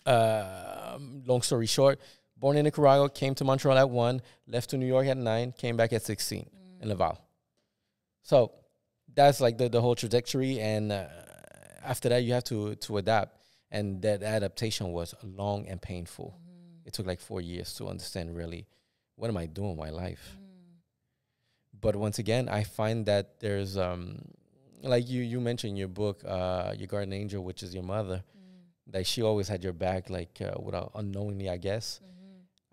uh, long story short born in Nicaragua, came to Montreal at one, left to New York at nine, came back at 16 mm. in Laval. So that's like the, the whole trajectory. And uh, after that, you have to, to adapt. And that adaptation was long and painful. Mm. It took like four years to understand really what am I doing with my life? Mm. But once again, I find that there's, um, like you, you mentioned in your book, uh, Your Guardian Angel, which is your mother, that she always had your back, like uh, without unknowingly, I guess. Mm-hmm.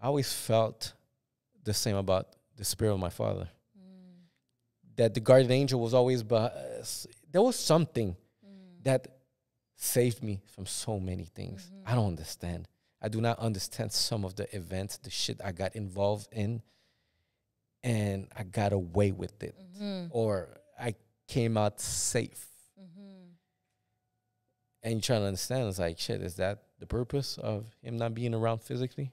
I always felt the same about the spirit of my father. Mm. That the guardian angel was always, but there was something mm. that saved me from so many things. Mm -hmm. I don't understand. I do not understand some of the events, the shit I got involved in, and I got away with it, -hmm. or I came out safe. -hmm. And you try to understand, it's like, shit, is that the purpose of him not being around physically?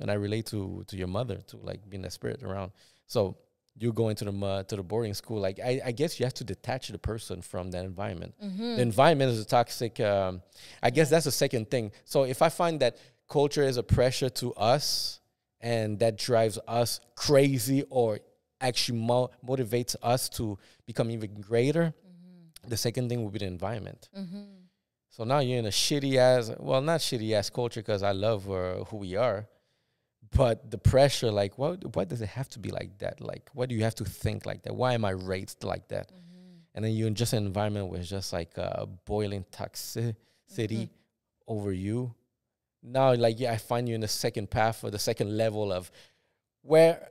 and I relate to to your mother to like being a spirit around. So you go into the uh, to the boarding school. Like I, I guess you have to detach the person from that environment. Mm -hmm. The environment is a toxic. Um, I guess that's the second thing. So if I find that culture is a pressure to us and that drives us crazy or actually mo motivates us to become even greater, mm -hmm. the second thing would be the environment. Mm -hmm. So now you're in a shitty ass, well, not shitty ass culture because I love uh, who we are, but the pressure like what why does it have to be like that like why do you have to think like that why am i raised like that mm -hmm. and then you're in just an environment where it's just like a uh, boiling toxicity mm -hmm. over you now like yeah i find you in the second path or the second level of where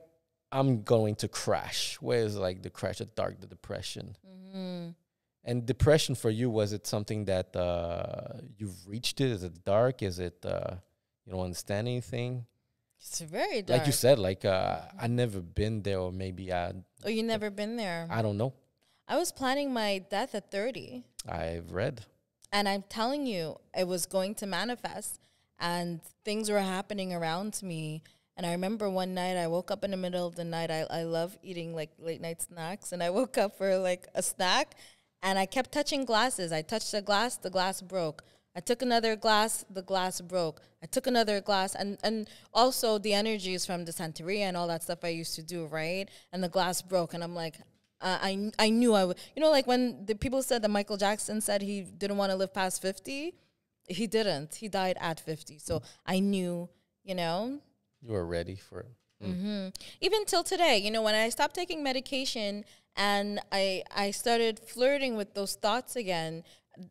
i'm going to crash where is like the crash of dark the depression mm -hmm. and depression for you was it something that uh, you've reached it is it dark is it uh, you don't understand anything it's very dark. Like you said, like uh, I never been there, or maybe I. Oh, you never been there. I don't know. I was planning my death at thirty. I've read. And I'm telling you, it was going to manifest, and things were happening around me. And I remember one night I woke up in the middle of the night. I, I love eating like late night snacks. And I [laughs] woke up for like a snack and I kept touching glasses. I touched a glass, the glass broke. I took another glass, the glass broke. I took another glass, and, and also the energies from the Santeria and all that stuff I used to do, right? And the glass broke, and I'm like, uh, I, I knew I would. You know, like when the people said that Michael Jackson said he didn't want to live past 50, he didn't. He died at 50. So I knew, you know. You were ready for it. Mm. Mm -hmm. Even till today, you know, when I stopped taking medication and I, I started flirting with those thoughts again,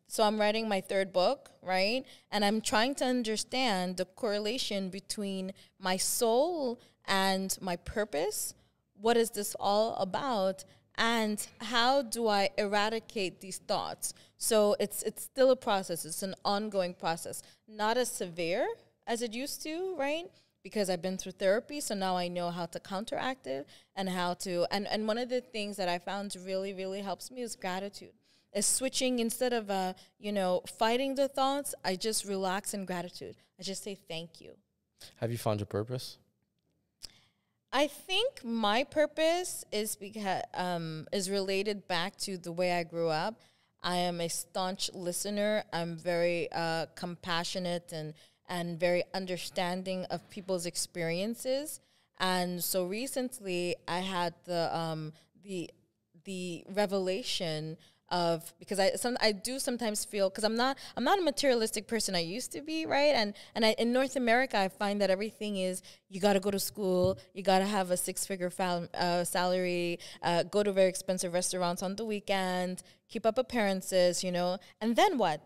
so I'm writing my third book, right? And I'm trying to understand the correlation between my soul and my purpose. What is this all about? And how do I eradicate these thoughts? So it's it's still a process. It's an ongoing process. Not as severe as it used to, right? Because I've been through therapy, so now I know how to counteract it and how to and, and one of the things that I found really, really helps me is gratitude is switching instead of uh, you know fighting the thoughts i just relax in gratitude i just say thank you have you found your purpose i think my purpose is because um, is related back to the way i grew up i am a staunch listener i'm very uh, compassionate and and very understanding of people's experiences and so recently i had the um, the the revelation of because I some I do sometimes feel because I'm not I'm not a materialistic person I used to be right and and I, in North America I find that everything is you got to go to school you got to have a six figure fal- uh, salary uh, go to very expensive restaurants on the weekend keep up appearances you know and then what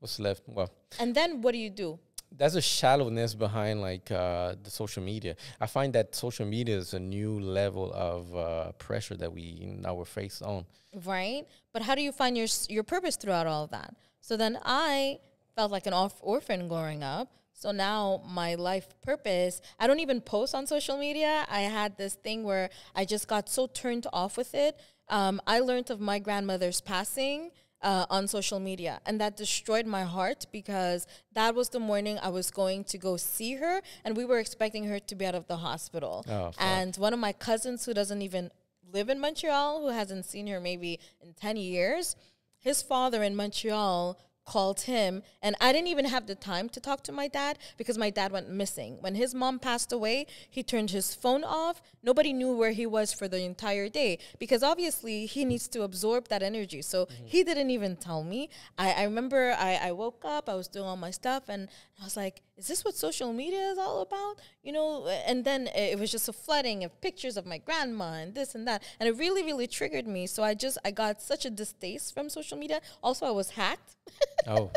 what's left well and then what do you do that's a shallowness behind like uh, the social media. I find that social media is a new level of uh, pressure that we now we're faced on. Right, but how do you find your your purpose throughout all of that? So then I felt like an orphan growing up. So now my life purpose, I don't even post on social media. I had this thing where I just got so turned off with it. Um, I learned of my grandmother's passing uh, on social media. And that destroyed my heart because that was the morning I was going to go see her, and we were expecting her to be out of the hospital. Oh, and one of my cousins who doesn't even live in Montreal, who hasn't seen her maybe in 10 years, his father in Montreal called him and i didn't even have the time to talk to my dad because my dad went missing when his mom passed away he turned his phone off nobody knew where he was for the entire day because obviously he needs to absorb that energy so mm -hmm. he didn't even tell me i, I remember I, I woke up i was doing all my stuff and i was like is this what social media is all about? You know, and then it was just a flooding of pictures of my grandma and this and that. And it really, really triggered me. So I just, I got such a distaste from social media. Also, I was hacked. [laughs] Oh.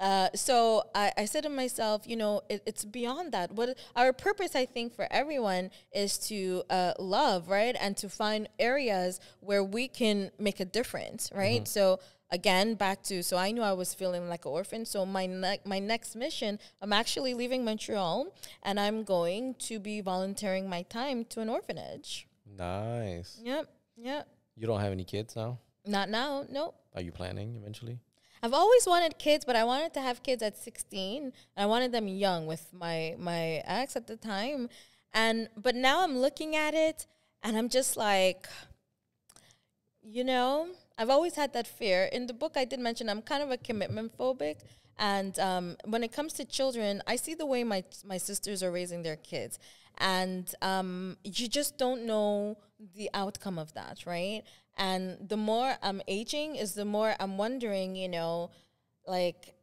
Uh, so I, I, said to myself, you know, it, it's beyond that. What our purpose, I think, for everyone is to uh, love, right, and to find areas where we can make a difference, right. Mm -hmm. So again back to so i knew i was feeling like an orphan so my ne- my next mission i'm actually leaving montreal and i'm going to be volunteering my time to an orphanage nice yep yep you don't have any kids now not now nope are you planning eventually I've always wanted kids, but I wanted to have kids at 16. I wanted them young with my my ex at the time. And but now I'm looking at it and I'm just like you know, I've always had that fear. In the book, I did mention I'm kind of a commitment phobic. And um, when it comes to children, I see the way my, my sisters are raising their kids. And um, you just don't know the outcome of that, right? And the more I'm aging, is the more I'm wondering, you know, like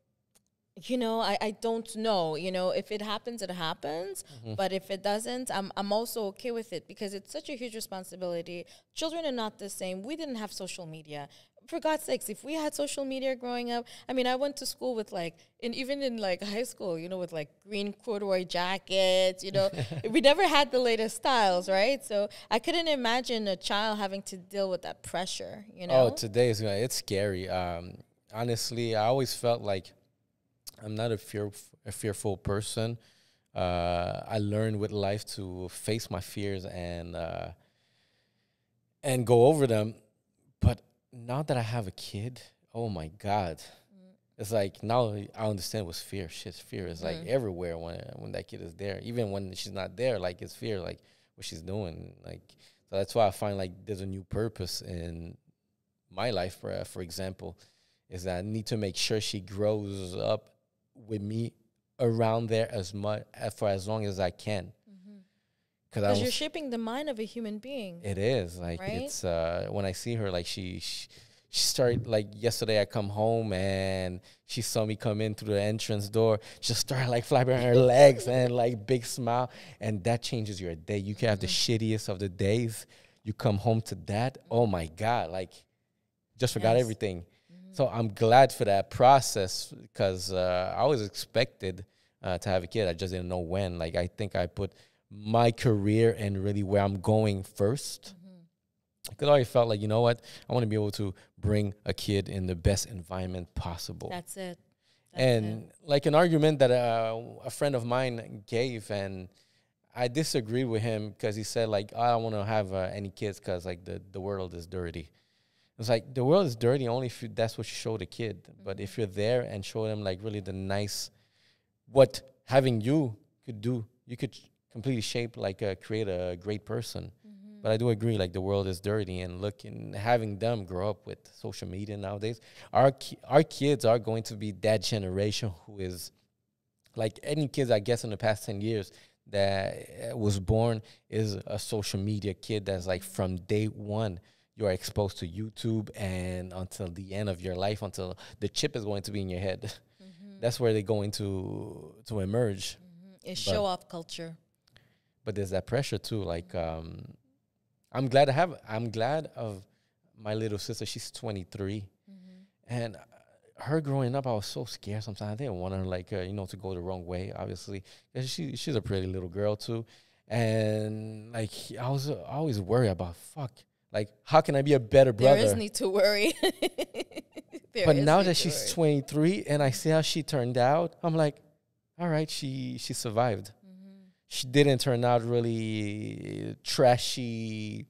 you know, I, I don't know. You know, if it happens, it happens. Mm-hmm. But if it doesn't, I'm, I'm also okay with it because it's such a huge responsibility. Children are not the same. We didn't have social media. For God's sakes, if we had social media growing up, I mean, I went to school with like, and even in like high school, you know, with like green corduroy jackets, you know, [laughs] we never had the latest styles, right? So I couldn't imagine a child having to deal with that pressure, you oh, know? Oh, today is, it's scary. Um, honestly, I always felt like, I'm not a fear a fearful person. Uh, I learned with life to face my fears and uh, and go over them. But now that I have a kid, oh my god, mm. it's like now I understand what's fear. Shit, fear is mm. like everywhere when when that kid is there, even when she's not there. Like it's fear, like what she's doing. Like so that's why I find like there's a new purpose in my life. For, for example, is that I need to make sure she grows up with me around there as much eh, for as long as I can. Because mm-hmm. you're shaping the mind of a human being. It is like right? it's uh, when I see her, like she, she, she started like yesterday. I come home and she saw me come in through the entrance door. She started like flapping her [laughs] legs and like big smile, and that changes your day. You can have mm-hmm. the shittiest of the days. You come home to that. Oh my god! Like just forgot yes. everything. So I'm glad for that process because uh, I was expected uh, to have a kid. I just didn't know when. Like I think I put my career and really where I'm going first. Because mm-hmm. I felt like, you know what, I want to be able to bring a kid in the best environment possible. That's it. That's and it. like an argument that uh, a friend of mine gave, and I disagreed with him because he said like, oh, I don't want to have uh, any kids because like the, the world is dirty it's like the world is dirty only if you, that's what you show the kid. But if mm-hmm. you're there and show them like really the nice, what having you could do, you could completely shape like create a great person. Mm-hmm. But I do agree, like the world is dirty, and look, having them grow up with social media nowadays, our ki- our kids are going to be that generation who is like any kids, I guess, in the past ten years that uh, was born is a social media kid that's like from day one you are exposed to YouTube and until the end of your life, until the chip is going to be in your head. Mm-hmm. That's where they're going to to emerge. Mm-hmm. It's show off culture. But there's that pressure too. Like um, I'm glad I have. I'm glad of my little sister. She's 23, mm-hmm. and uh, her growing up, I was so scared sometimes. I didn't want her, like, uh, you know, to go the wrong way, obviously. she, she's a pretty little girl, too. And, like, I was uh, always worried about, fuck, like, how can I be a better brother? There is need to worry. [laughs] but now that she's 23 and I see how she turned out, I'm like, all right, she she survived. Mm-hmm. She didn't turn out really trashy,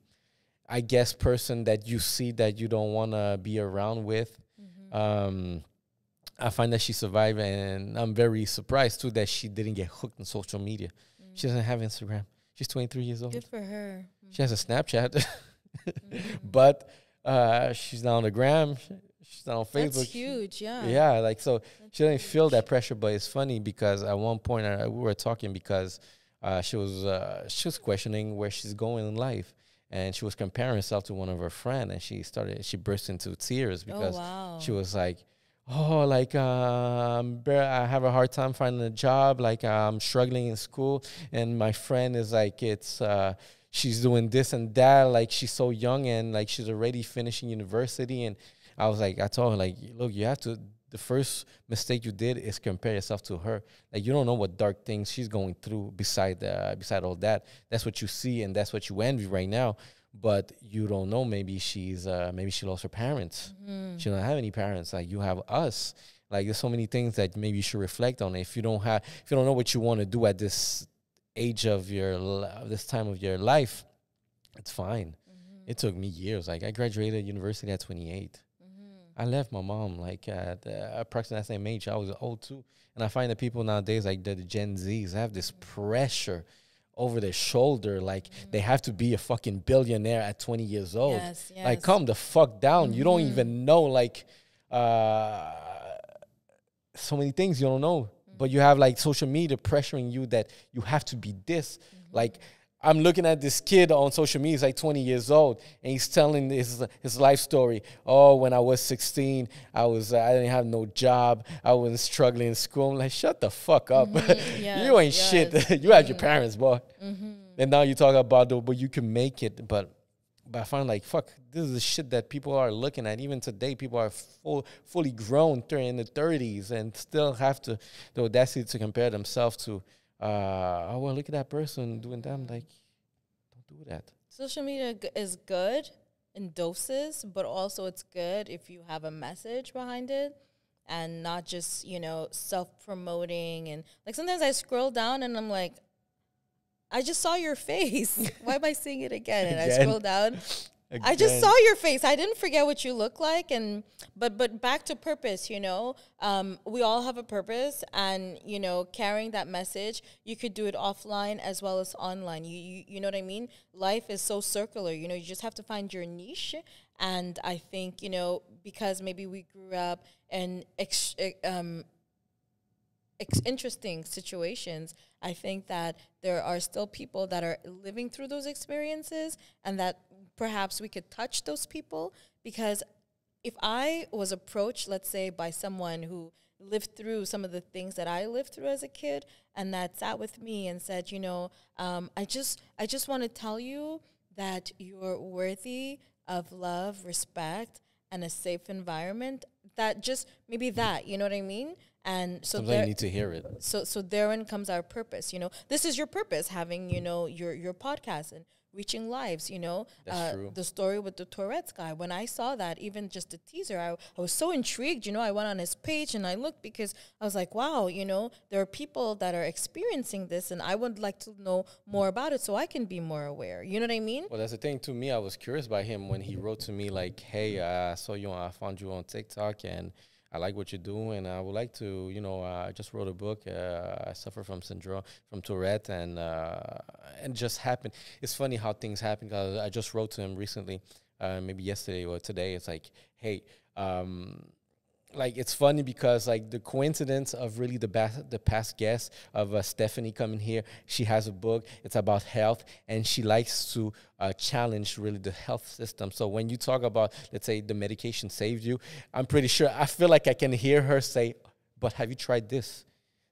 I guess, person that you see that you don't want to be around with. Mm-hmm. Um, I find that she survived, and I'm very surprised too that she didn't get hooked on social media. Mm-hmm. She mm. doesn't have Instagram. She's 23 years old. Good for her. She has a Snapchat. [laughs] mm-hmm. [laughs] but uh, she's not on the gram. She's not on Facebook. That's huge, yeah. Yeah, like so That's she didn't huge. feel that pressure, but it's funny because at one point I, uh, we were talking because uh, she was uh, she was questioning where she's going in life, and she was comparing herself to one of her friend, and she started she burst into tears oh, because oh, wow. she was like, oh like um i have a hard time finding a job like i'm struggling in school and my friend is like it's uh she's doing this and that. Like she's so young and like she's already finishing university. And I was like, I told her like, look, you have to. The first mistake you did is compare yourself to her. Like you don't know what dark things she's going through. Beside uh, beside all that, that's what you see and that's what you envy right now. But you don't know. Maybe she's uh, maybe she lost her parents. Mm-hmm. She don't have any parents. Like you have us. Like there's so many things that maybe you should reflect on. If you don't have, if you don't know what you want to do at this age of your li- this time of your life, it's fine. Mm-hmm. It took me years. Like I graduated university at 28. Mm-hmm. I left my mom like at uh, approximately the same age. I was old too, and I find that people nowadays like the, the Gen Zs have this mm-hmm. pressure over their shoulder, like mm-hmm. they have to be a fucking billionaire at 20 years old. Yes, yes. Like, calm the fuck down. Mm-hmm. You don't mm-hmm. even know like uh, so many things you don't know but you have like social media pressuring you that you have to be this. Mm-hmm. Like I'm looking at this kid on social media, he's like 20 years old, and he's telling his, his life story. Oh, when I was 16, I was uh, I didn't have no job. I was struggling in school. I'm like, shut the fuck up. Mm-hmm. [laughs] Yes, you ain't yes. shit. [laughs] you had mm-hmm. your parents, boy. Mm-hmm. And now you talk about, the, but you can make it. But but I find like fuck, this is the shit that people are looking at. Even today, people are full, fully grown, they're in the thirties, and still have to the audacity to compare themselves to, uh, oh well, look at that person doing that. I'm like, don't do that. Social media is good in doses, but also it's good if you have a message behind it and not just you know self promoting and like sometimes I scroll down and I'm like I just saw your face. [laughs] Why am I seeing it again? And again. I scroll down. Again. I just saw your face. I didn't forget what you look like, and but but back to purpose. You know, um, we all have a purpose, and you know, carrying that message, you could do it offline as well as online. You you, you know what I mean? Life is so circular. You know, you just have to find your niche, and I think you know because maybe we grew up in ex- eh, um, interesting situations, I think that there are still people that are living through those experiences and that perhaps we could touch those people because if I was approached, let's say, by someone who lived through some of the things that I lived through as a kid and that sat with me and said, you know, um, I just I just want to tell you that you're worthy of love, respect, and a safe environment. That just maybe that, you know what I mean? and so they need to hear it so so therein comes our purpose you know this is your purpose having you know your your podcast and reaching lives you know uh, the story with the tourette's guy when i saw that even just the teaser I, I was so intrigued you know i went on his page and i looked because i was like wow you know there are people that are experiencing this and i would like to know more about it so i can be more aware you know what i mean well that's the thing to me i was curious by him when he wrote to me like hey uh, i saw you on, i found you on tiktok and I like what you do, and I would like to, you know, uh, I just wrote a book. Uh, I suffer from syndrome, from Tourette, and uh, and just happened. It's funny how things happen. Cause I just wrote to him recently, uh, maybe yesterday or today. It's like, hey, um, like it's funny because like the coincidence of really the best the past guest of uh, Stephanie coming here, she has a book. It's about health, and she likes to uh, challenge really the health system. So when you talk about let's say the medication saved you, I'm pretty sure I feel like I can hear her say, "But have you tried this?"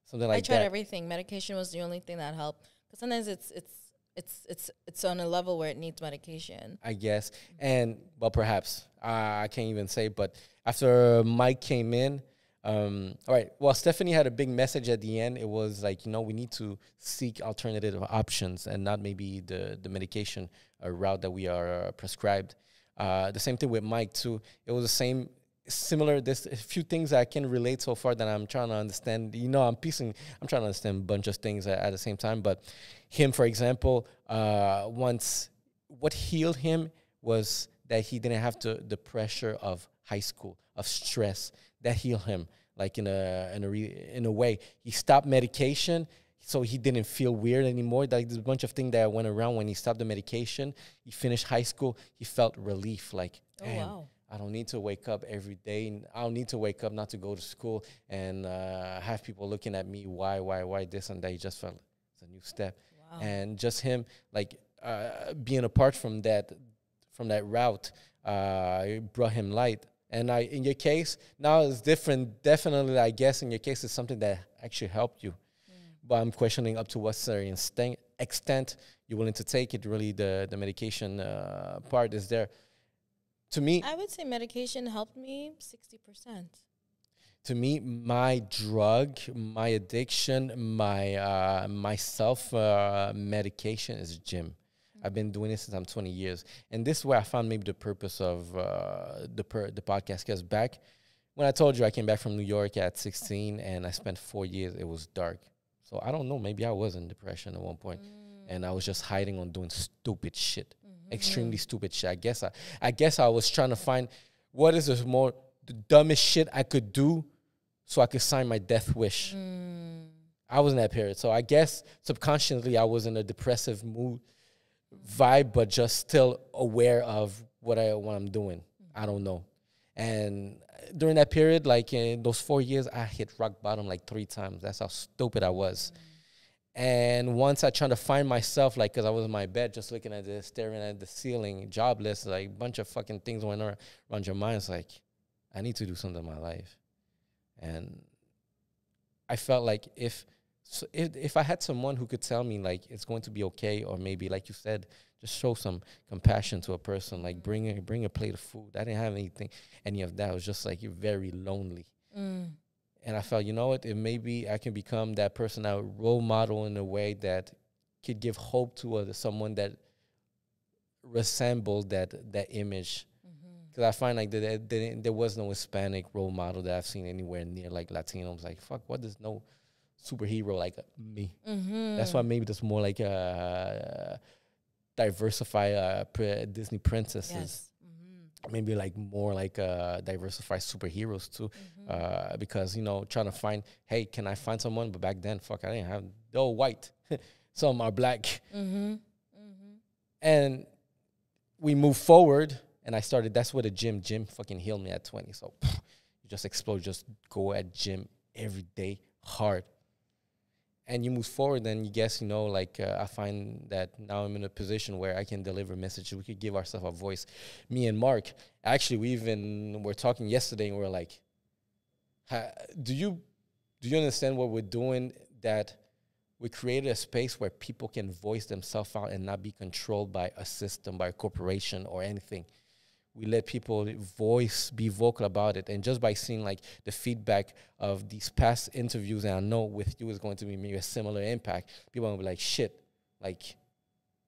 Something like that. I tried that. everything. Medication was the only thing that helped. Because sometimes it's it's it's it's it's on a level where it needs medication. I guess, and well, perhaps uh, I can't even say. But after Mike came in, um, all right. Well, Stephanie had a big message at the end. It was like you know we need to seek alternative options and not maybe the the medication uh, route that we are uh, prescribed. Uh, the same thing with Mike too. It was the same similar there's a few things i can relate so far that i'm trying to understand you know i'm piecing i'm trying to understand a bunch of things at, at the same time but him for example uh, once what healed him was that he didn't have to the pressure of high school of stress that healed him like in a in a re, in a way he stopped medication so he didn't feel weird anymore like there's a bunch of things that went around when he stopped the medication he finished high school he felt relief like oh, wow I don't need to wake up every day. I don't need to wake up not to go to school and uh, have people looking at me. Why, why, why this and that? He just felt it's a new step. Wow. And just him, like uh, being apart from that, from that route, uh, brought him light. And I, in your case, now it's different. Definitely, I guess in your case, it's something that actually helped you. Mm. But I'm questioning up to what certain extent you're willing to take it. Really, the the medication uh, part is there to me i would say medication helped me 60% to me my drug my addiction my uh, self uh, medication is gym mm-hmm. I've been doing it since I'm 20 years, and this is where I found maybe the purpose of uh, the per- the podcast. Because back when I told you I came back from New York at 16 and I spent four years, it was dark. So I don't know. Maybe I was in depression at one point, mm. and I was just hiding on doing stupid shit extremely mm-hmm. stupid shit. I guess I, I guess I was trying to find what is the more the dumbest shit I could do, so I could sign my death wish. Mm. I was in that period, so I guess subconsciously I was in a depressive mood vibe, but just still aware of what I what I'm doing. I don't know. And during that period, like in those four years, I hit rock bottom like three times. That's how stupid I was. Mm. And once I tried to find myself, like, because I was in my bed just looking at this, staring at the ceiling, jobless, like, a bunch of fucking things went on around your mind. It's like, I need to do something in my life. And I felt like if, so if, if I had someone who could tell me, like, it's going to be okay, or maybe, like you said, just show some compassion to a person, like, bring a, bring a plate of food. I didn't have anything, any of that. It was just like, you're very lonely. Mm. And I felt, you know what, if maybe I can become that person, that role model in a way that could give hope to someone that resembled that that image. Because mm-hmm. I find like there, there, there was no Hispanic role model that I've seen anywhere near like Latino. was Like, fuck, There's no superhero like me? Mm-hmm. That's why maybe there's more like uh, diversify uh, Disney princesses. Yes maybe like more like uh diversify superheroes too mm-hmm. uh because you know trying to find hey can i find someone but back then fuck i didn't have they're white [laughs] some are black mm-hmm. Mm-hmm. [laughs] and we move forward and i started that's where the gym gym fucking healed me at 20 so [laughs] you just explode just go at gym every day hard and you move forward then you guess you know like uh, i find that now i'm in a position where i can deliver messages we could give ourselves a voice me and mark actually we even were talking yesterday and we are like do you do you understand what we're doing that we created a space where people can voice themselves out and not be controlled by a system by a corporation or anything we let people voice be vocal about it and just by seeing like the feedback of these past interviews and i know with you is going to be maybe a similar impact people are gonna be like shit like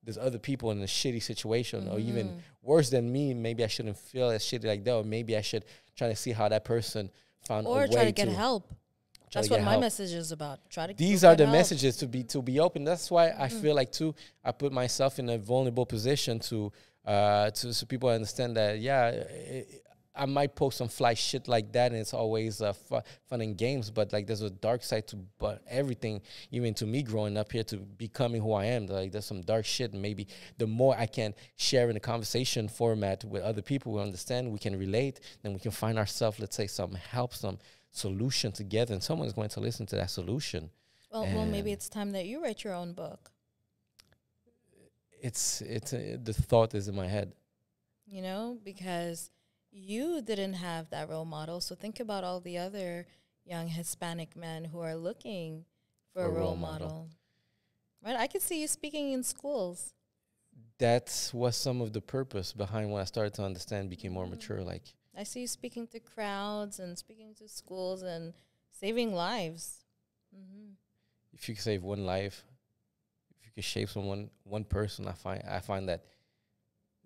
there's other people in a shitty situation mm-hmm. or even mm. worse than me maybe i shouldn't feel as shitty like that or maybe i should try to see how that person found or a try way to get to help that's what my help. message is about. Try to. These are the help. messages to be to be open. That's why I mm. feel like too. I put myself in a vulnerable position to uh, to, so people understand that yeah it, I might post some fly shit like that, and it's always uh, fu fun and games. But like, there's a dark side to but everything. Even to me growing up here, to becoming who I am, like there's some dark shit. And maybe the more I can share in a conversation format with other people, we understand, we can relate, then we can find ourselves. Let's say some help, some solution together, and someone's going to listen to that solution. Well, well, maybe it's time that you write your own book it's it's a, uh, the thought is in my head. You know, because you didn't have that role model. So think about all the other young Hispanic men who are looking for a, a role, role model. model. Right? I could see you speaking in schools. That's what some of the purpose behind what I started to understand became more mm. mature. Like I see you speaking to crowds and speaking to schools and saving lives. Mm-hmm. If you could save one life, you could shape someone, one person, I find I find that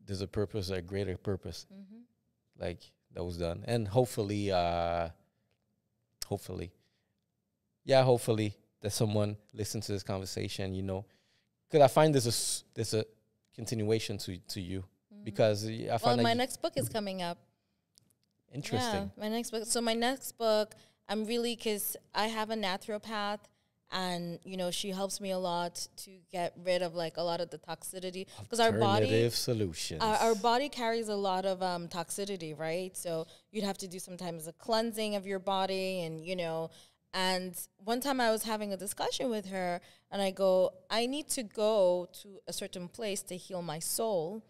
there's a purpose, a greater purpose, mm-hmm. like that was done, and hopefully, uh, hopefully, yeah, hopefully that someone listens to this conversation, you know, because I find there's a there's a continuation to to you mm-hmm. because I find well, my next book is coming up. Interesting. Yeah, my next book. So my next book, I'm really because I have a naturopath and you know she helps me a lot to get rid of like a lot of the toxicity because our body solutions our, our, body carries a lot of um, toxicity right so you'd have to do sometimes a cleansing of your body and you know and one time i was having a discussion with her and i go i need to go to a certain place to heal my soul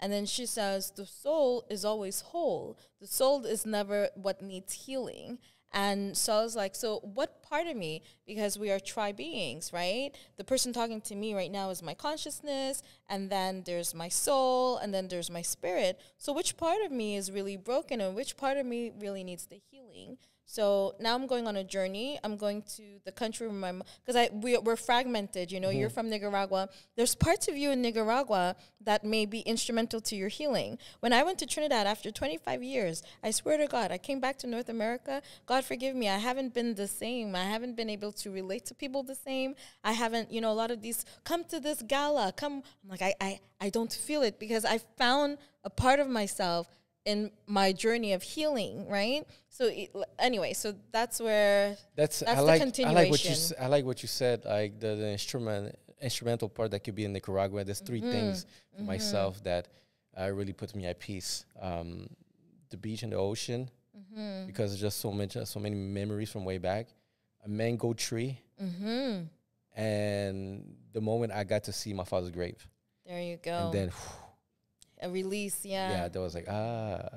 and then she says the soul is always whole the soul is never what needs healing and so I was like, so what part of me? Because we are tri beings, right? The person talking to me right now is my consciousness, and then there's my soul, and then there's my spirit. So which part of me is really broken, and which part of me really needs the healing? So now I'm going on a journey. I'm going to the country where my because I we, we're fragmented. You know, mm-hmm. you're from Nicaragua. There's parts of you in Nicaragua that may be instrumental to your healing. When I went to Trinidad after 25 years, I swear to God, I came back to North America. God forgive me, I haven't been the same. I haven't been able to relate to people the same. I haven't, you know, a lot of these come to this gala. Come, I'm like I I I don't feel it because I found a part of myself in my journey of healing, right? So it, anyway, so that's where that's, that's I like, I like what you I like what you said, like the, the instrument instrumental part that could be in Nicaragua. There's 3 mm-hmm. things mm-hmm. myself that uh, really put me at peace: um, the beach and the ocean, mm-hmm. because there's just so much, uh, so many memories from way back. A mango tree, mm-hmm. and the moment I got to see my father's grave. There you go. And then. Whew, a release. Yeah. Yeah, that was like ah.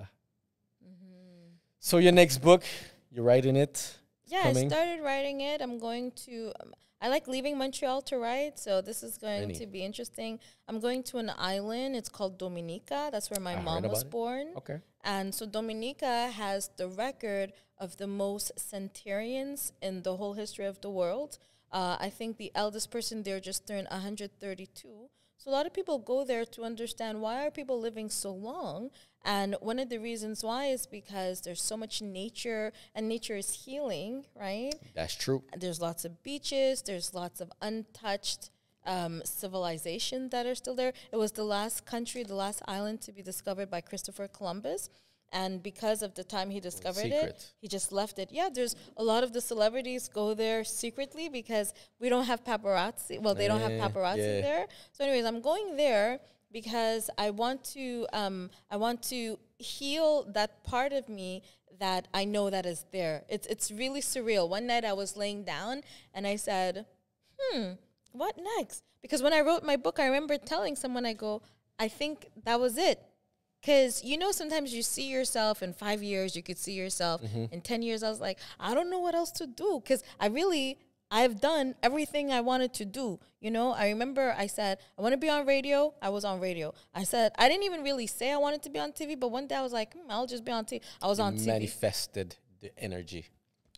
Mm-hmm. So your next book, you're writing it. Yeah, coming? I started writing it. I'm going to. Um, I like leaving Montreal to write, so this is going Any. to be interesting. I'm going to an island. It's called Dominica. That's where my I mom was born. It. Okay. And so Dominica has the record of the most centurions in the whole history of the world. Uh, I think the eldest person there just turned 132. So a lot of people go there to understand why are people living so long? And one of the reasons why is because there's so much nature and nature is healing, right? That's true. There's lots of beaches, there's lots of untouched um, civilization that are still there. It was the last country, the last island to be discovered by Christopher Columbus and because of the time he discovered Secret. it he just left it yeah there's a lot of the celebrities go there secretly because we don't have paparazzi well they don't have paparazzi yeah. there so anyways i'm going there because i want to um, i want to heal that part of me that i know that is there it's it's really surreal one night i was laying down and i said hmm what next because when i wrote my book i remember telling someone i go i think that was it Cause you know, sometimes you see yourself in five years, you could see yourself mm -hmm. in ten years. I was like, I don't know what else to do. Cause I really I've done everything I wanted to do. You know, I remember I said, I want to be on radio. I was on radio. I said, I didn't even really say I wanted to be on TV, but one day I was like, hmm, I'll just be on TV. I was you on manifested TV. Manifested the energy.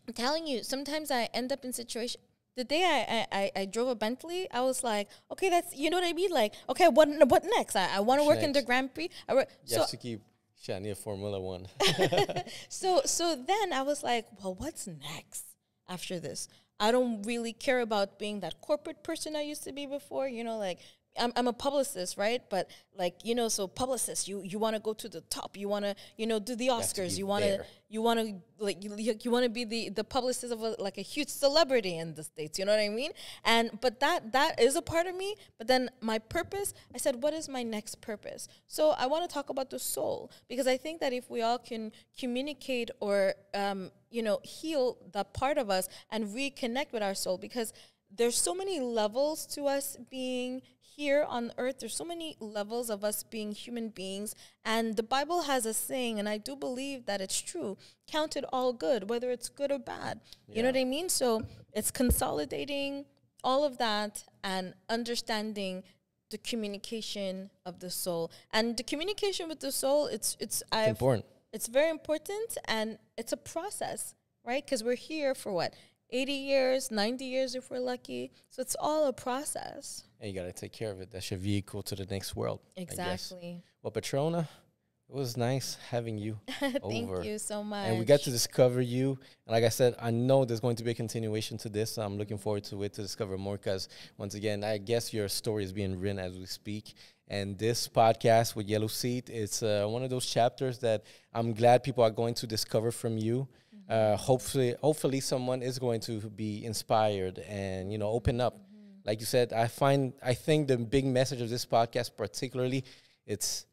I'm telling you, sometimes I end up in situation the day I, I, I drove a Bentley, I was like, okay, that's you know what I mean. Like, okay, what what next? I, I want to work next? in the Grand Prix. I you so have to keep shiny Formula One. [laughs] so so then I was like, well, what's next after this? I don't really care about being that corporate person I used to be before. You know, like I'm, I'm a publicist, right? But like you know, so publicist, you you want to go to the top, you want to you know do the Oscars, you want to you want to like you, you want to be the the publicist of a, like a huge celebrity in the states. You know what I mean? And but that that is a part of me. But then my purpose, I said, what is my next purpose? So I want to talk about the soul because I think that if we all can communicate or um, you know heal that part of us and reconnect with our soul because there's so many levels to us being here on earth there's so many levels of us being human beings and the bible has a saying and i do believe that it's true count it all good whether it's good or bad yeah. you know what i mean so it's consolidating all of that and understanding the communication of the soul and the communication with the soul it's it's, it's important it's very important and it's a process right because we're here for what 80 years, 90 years if we're lucky. So it's all a process. And you got to take care of it. That's your vehicle to the next world. Exactly. Well, Petrona, it was nice having you. [laughs] Thank over. you so much. And we got to discover you. And like I said, I know there's going to be a continuation to this. So I'm looking mm-hmm. forward to it to discover more because, once again, I guess your story is being written as we speak. And this podcast with Yellow Seed, it's uh, one of those chapters that I'm glad people are going to discover from you uh, hopefully hopefully someone is going to be inspired and you know open up mm-hmm. like you said i find i think the big message of this podcast particularly it's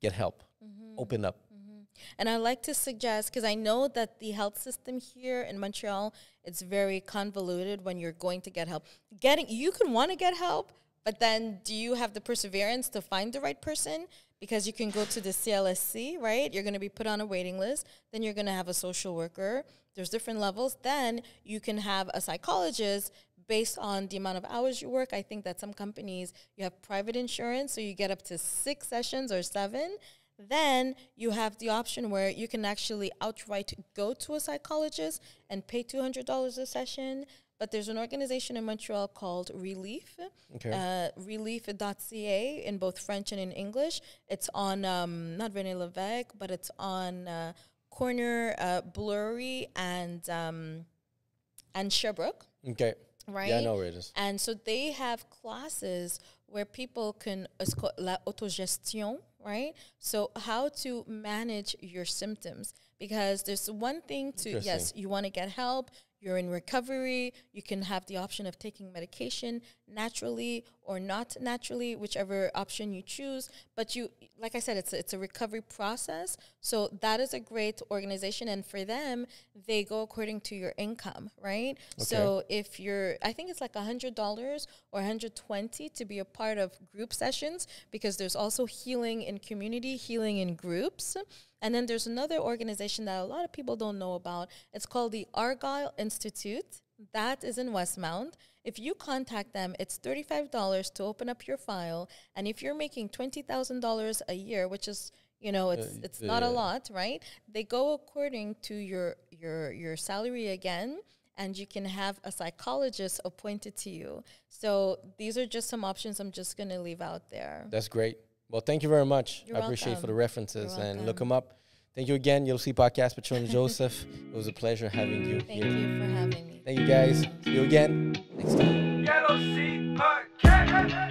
get help mm-hmm. open up mm-hmm. and i like to suggest because i know that the health system here in montreal it's very convoluted when you're going to get help getting you can want to get help but then do you have the perseverance to find the right person because you can go to the CLSC, right? You're going to be put on a waiting list. Then you're going to have a social worker. There's different levels. Then you can have a psychologist based on the amount of hours you work. I think that some companies you have private insurance, so you get up to six sessions or seven. Then you have the option where you can actually outright go to a psychologist and pay $200 a session. But there's an organization in Montreal called Relief, okay. uh, relief.ca in both French and in English. It's on, um, not René Levesque, but it's on uh, Corner, uh, Blurry, and, um, and Sherbrooke. Okay. Right? Yeah, I know where it is. And so they have classes where people can, la autogestion, right? So how to manage your symptoms because there's one thing to yes, you want to get help, you're in recovery, you can have the option of taking medication naturally, or not naturally, whichever option you choose. But you, like I said, it's a, it's a recovery process. So that is a great organization, and for them, they go according to your income, right? Okay. So if you're, I think it's like a hundred dollars or hundred twenty to be a part of group sessions because there's also healing in community, healing in groups. And then there's another organization that a lot of people don't know about. It's called the Argyle Institute. That is in Westmount. If you contact them, it's $35 to open up your file. And if you're making $20,000 a year, which is you know it's uh, it's uh, not a lot right they go according to your your your salary again and you can have a psychologist appointed to you so these are just some options i'm just going to leave out there that's great well thank you very much You're i welcome. appreciate for the references and look them up Thank you again, Yellow Podcast, Patron Joseph. It was a pleasure having you. Thank here. you for having me. Thank you guys. See you again next time. Yellow Sea Podcast.